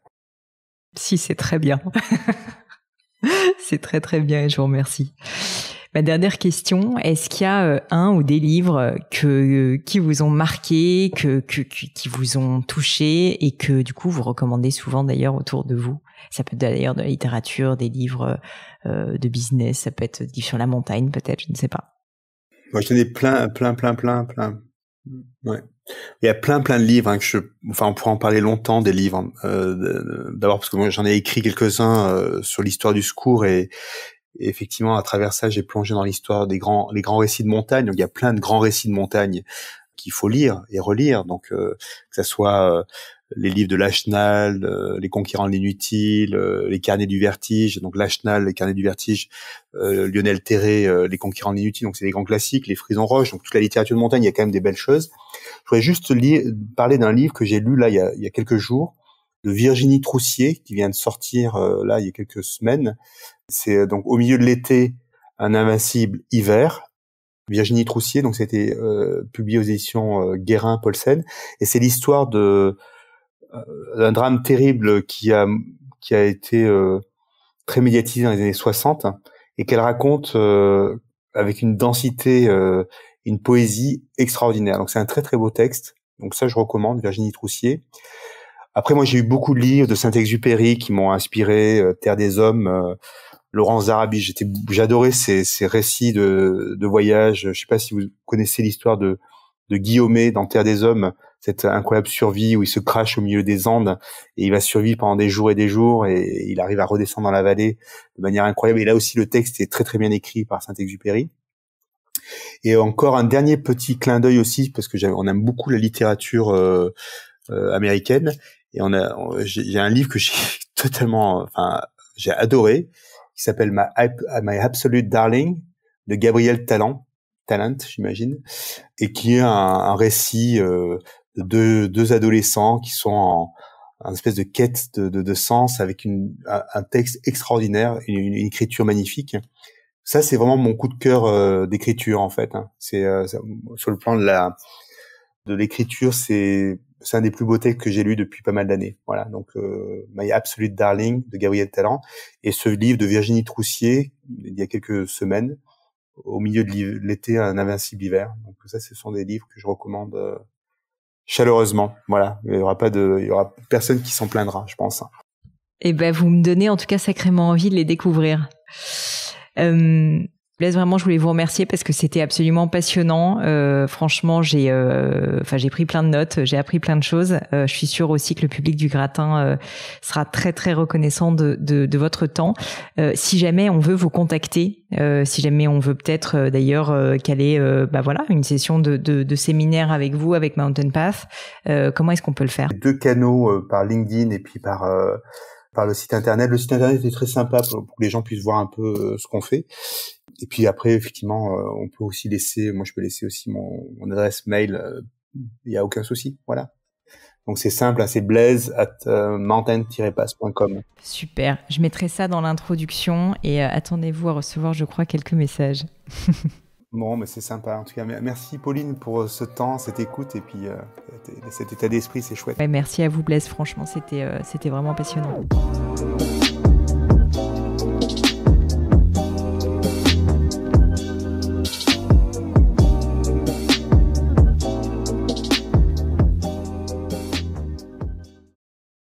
Si, c'est très bien. c'est très très bien et je vous remercie. Ma dernière question, est-ce qu'il y a euh, un ou des livres que, euh, qui vous ont marqué, que, que, qui vous ont touché et que du coup vous recommandez souvent d'ailleurs autour de vous Ça peut être d'ailleurs de la littérature, des livres euh, de business, ça peut être des livres sur la montagne peut-être, je ne sais pas. Moi j'en ai plein, plein, plein, plein, plein. Ouais. Il y a plein plein de livres hein, que enfin on pourrait en parler longtemps des livres. Hein, euh, d'abord parce que moi j'en ai écrit quelques-uns euh, sur l'histoire du secours et, effectivement à travers ça j'ai plongé dans l'histoire des grands les grands récits de montagne. Donc il y a plein de grands récits de montagne qu'il faut lire et relire. Donc euh, que ça soit les livres de Lachenal, les Conquérants de l'Inutile, les Carnets du Vertige. Donc Lachenal, les Carnets du Vertige, Lionel Terré, les Conquérants de l'Inutile. Donc c'est des grands classiques, les Frisons Roches. Donc toute la littérature de montagne, il y a quand même des belles choses. Je voudrais juste parler d'un livre que j'ai lu là il y, a, quelques jours de Virginie Troussier qui vient de sortir euh, là il y a quelques semaines. C'est donc au milieu de l'été, un invincible hiver. Virginie Troussier, donc c'était euh, publié aux éditions euh, Guérin-Paulsen, et c'est l'histoire de d'un drame terrible qui a qui a été très médiatisé dans les années 60 et qu'elle raconte avec une densité une poésie extraordinaire. Donc c'est un très très beau texte. Donc ça, je recommande Virginie Troussier. Après, moi, j'ai eu beaucoup de livres de Saint-Exupéry qui m'ont inspiré, euh, Terre des Hommes, euh, Laurence Zarabi. J'étais, j'adorais ces, récits de, de voyage. Je sais pas si vous connaissez l'histoire de, de Guillaume dans Terre des Hommes, cette incroyable survie où il se crache au milieu des Andes et il va survivre pendant des jours et des jours et il arrive à redescendre dans la vallée de manière incroyable. Et là aussi, le texte est très très bien écrit par Saint-Exupéry. Et encore un dernier petit clin d'œil aussi, parce que on aime beaucoup la littérature euh, euh, américaine. Et on a, j'ai un livre que j'ai totalement, enfin, j'ai adoré, qui s'appelle My, Absolute Darling de Gabriel Talent, Talent, j'imagine, et qui est un, récit euh, de deux, adolescents qui sont en, en espèce de quête de, de, sens avec une, un texte extraordinaire, une écriture magnifique ça c'est vraiment mon coup de cœur euh, d'écriture en fait. Hein. C'est euh, sur le plan de la de l'écriture, c'est un des plus beaux textes que j'ai lu depuis pas mal d'années. Voilà, donc euh, My Absolute Darling de Gabriel Talent et ce livre de Virginie Troussier il y a quelques semaines au milieu de l'été un invincible hiver. Donc ça, ce sont des livres que je recommande chaleureusement. Voilà, il y aura pas de, il y aura personne qui s'en plaindra, je pense. Hein. Eh ben, vous me donnez en tout cas sacrément envie de les découvrir. Blaise, euh, vraiment, je voulais vous remercier parce que c'était absolument passionnant. Euh, franchement, j'ai, euh, enfin, j'ai pris plein de notes, j'ai appris plein de choses. Euh, je suis sûre aussi que le public du gratin euh, sera très très reconnaissant de, de, de votre temps. si jamais on veut vous contacter, si jamais on veut peut-être d'ailleurs caler, bah voilà, une session de, de, de, séminaire avec vous, avec Mountain Path, comment est-ce qu'on peut le faire Deux canaux par LinkedIn et puis par par le site internet. Le site internet est très sympa pour, que les gens puissent voir un peu euh, ce qu'on fait. Et puis après, effectivement, euh, on peut aussi laisser, moi je peux laisser aussi mon, adresse mail, il euh, n'y a aucun souci, voilà. Donc c'est simple, hein, c'est blaze at mountain-pass.com. Super, je mettrai ça dans l'introduction et attendez-vous à recevoir, je crois, quelques messages. Bon, mais c'est sympa. En tout cas, merci Pauline pour euh, ce temps, cette écoute et puis euh, cet état d'esprit, c'est chouette. merci à vous Blaise, franchement, c'était euh, c'était vraiment passionnant.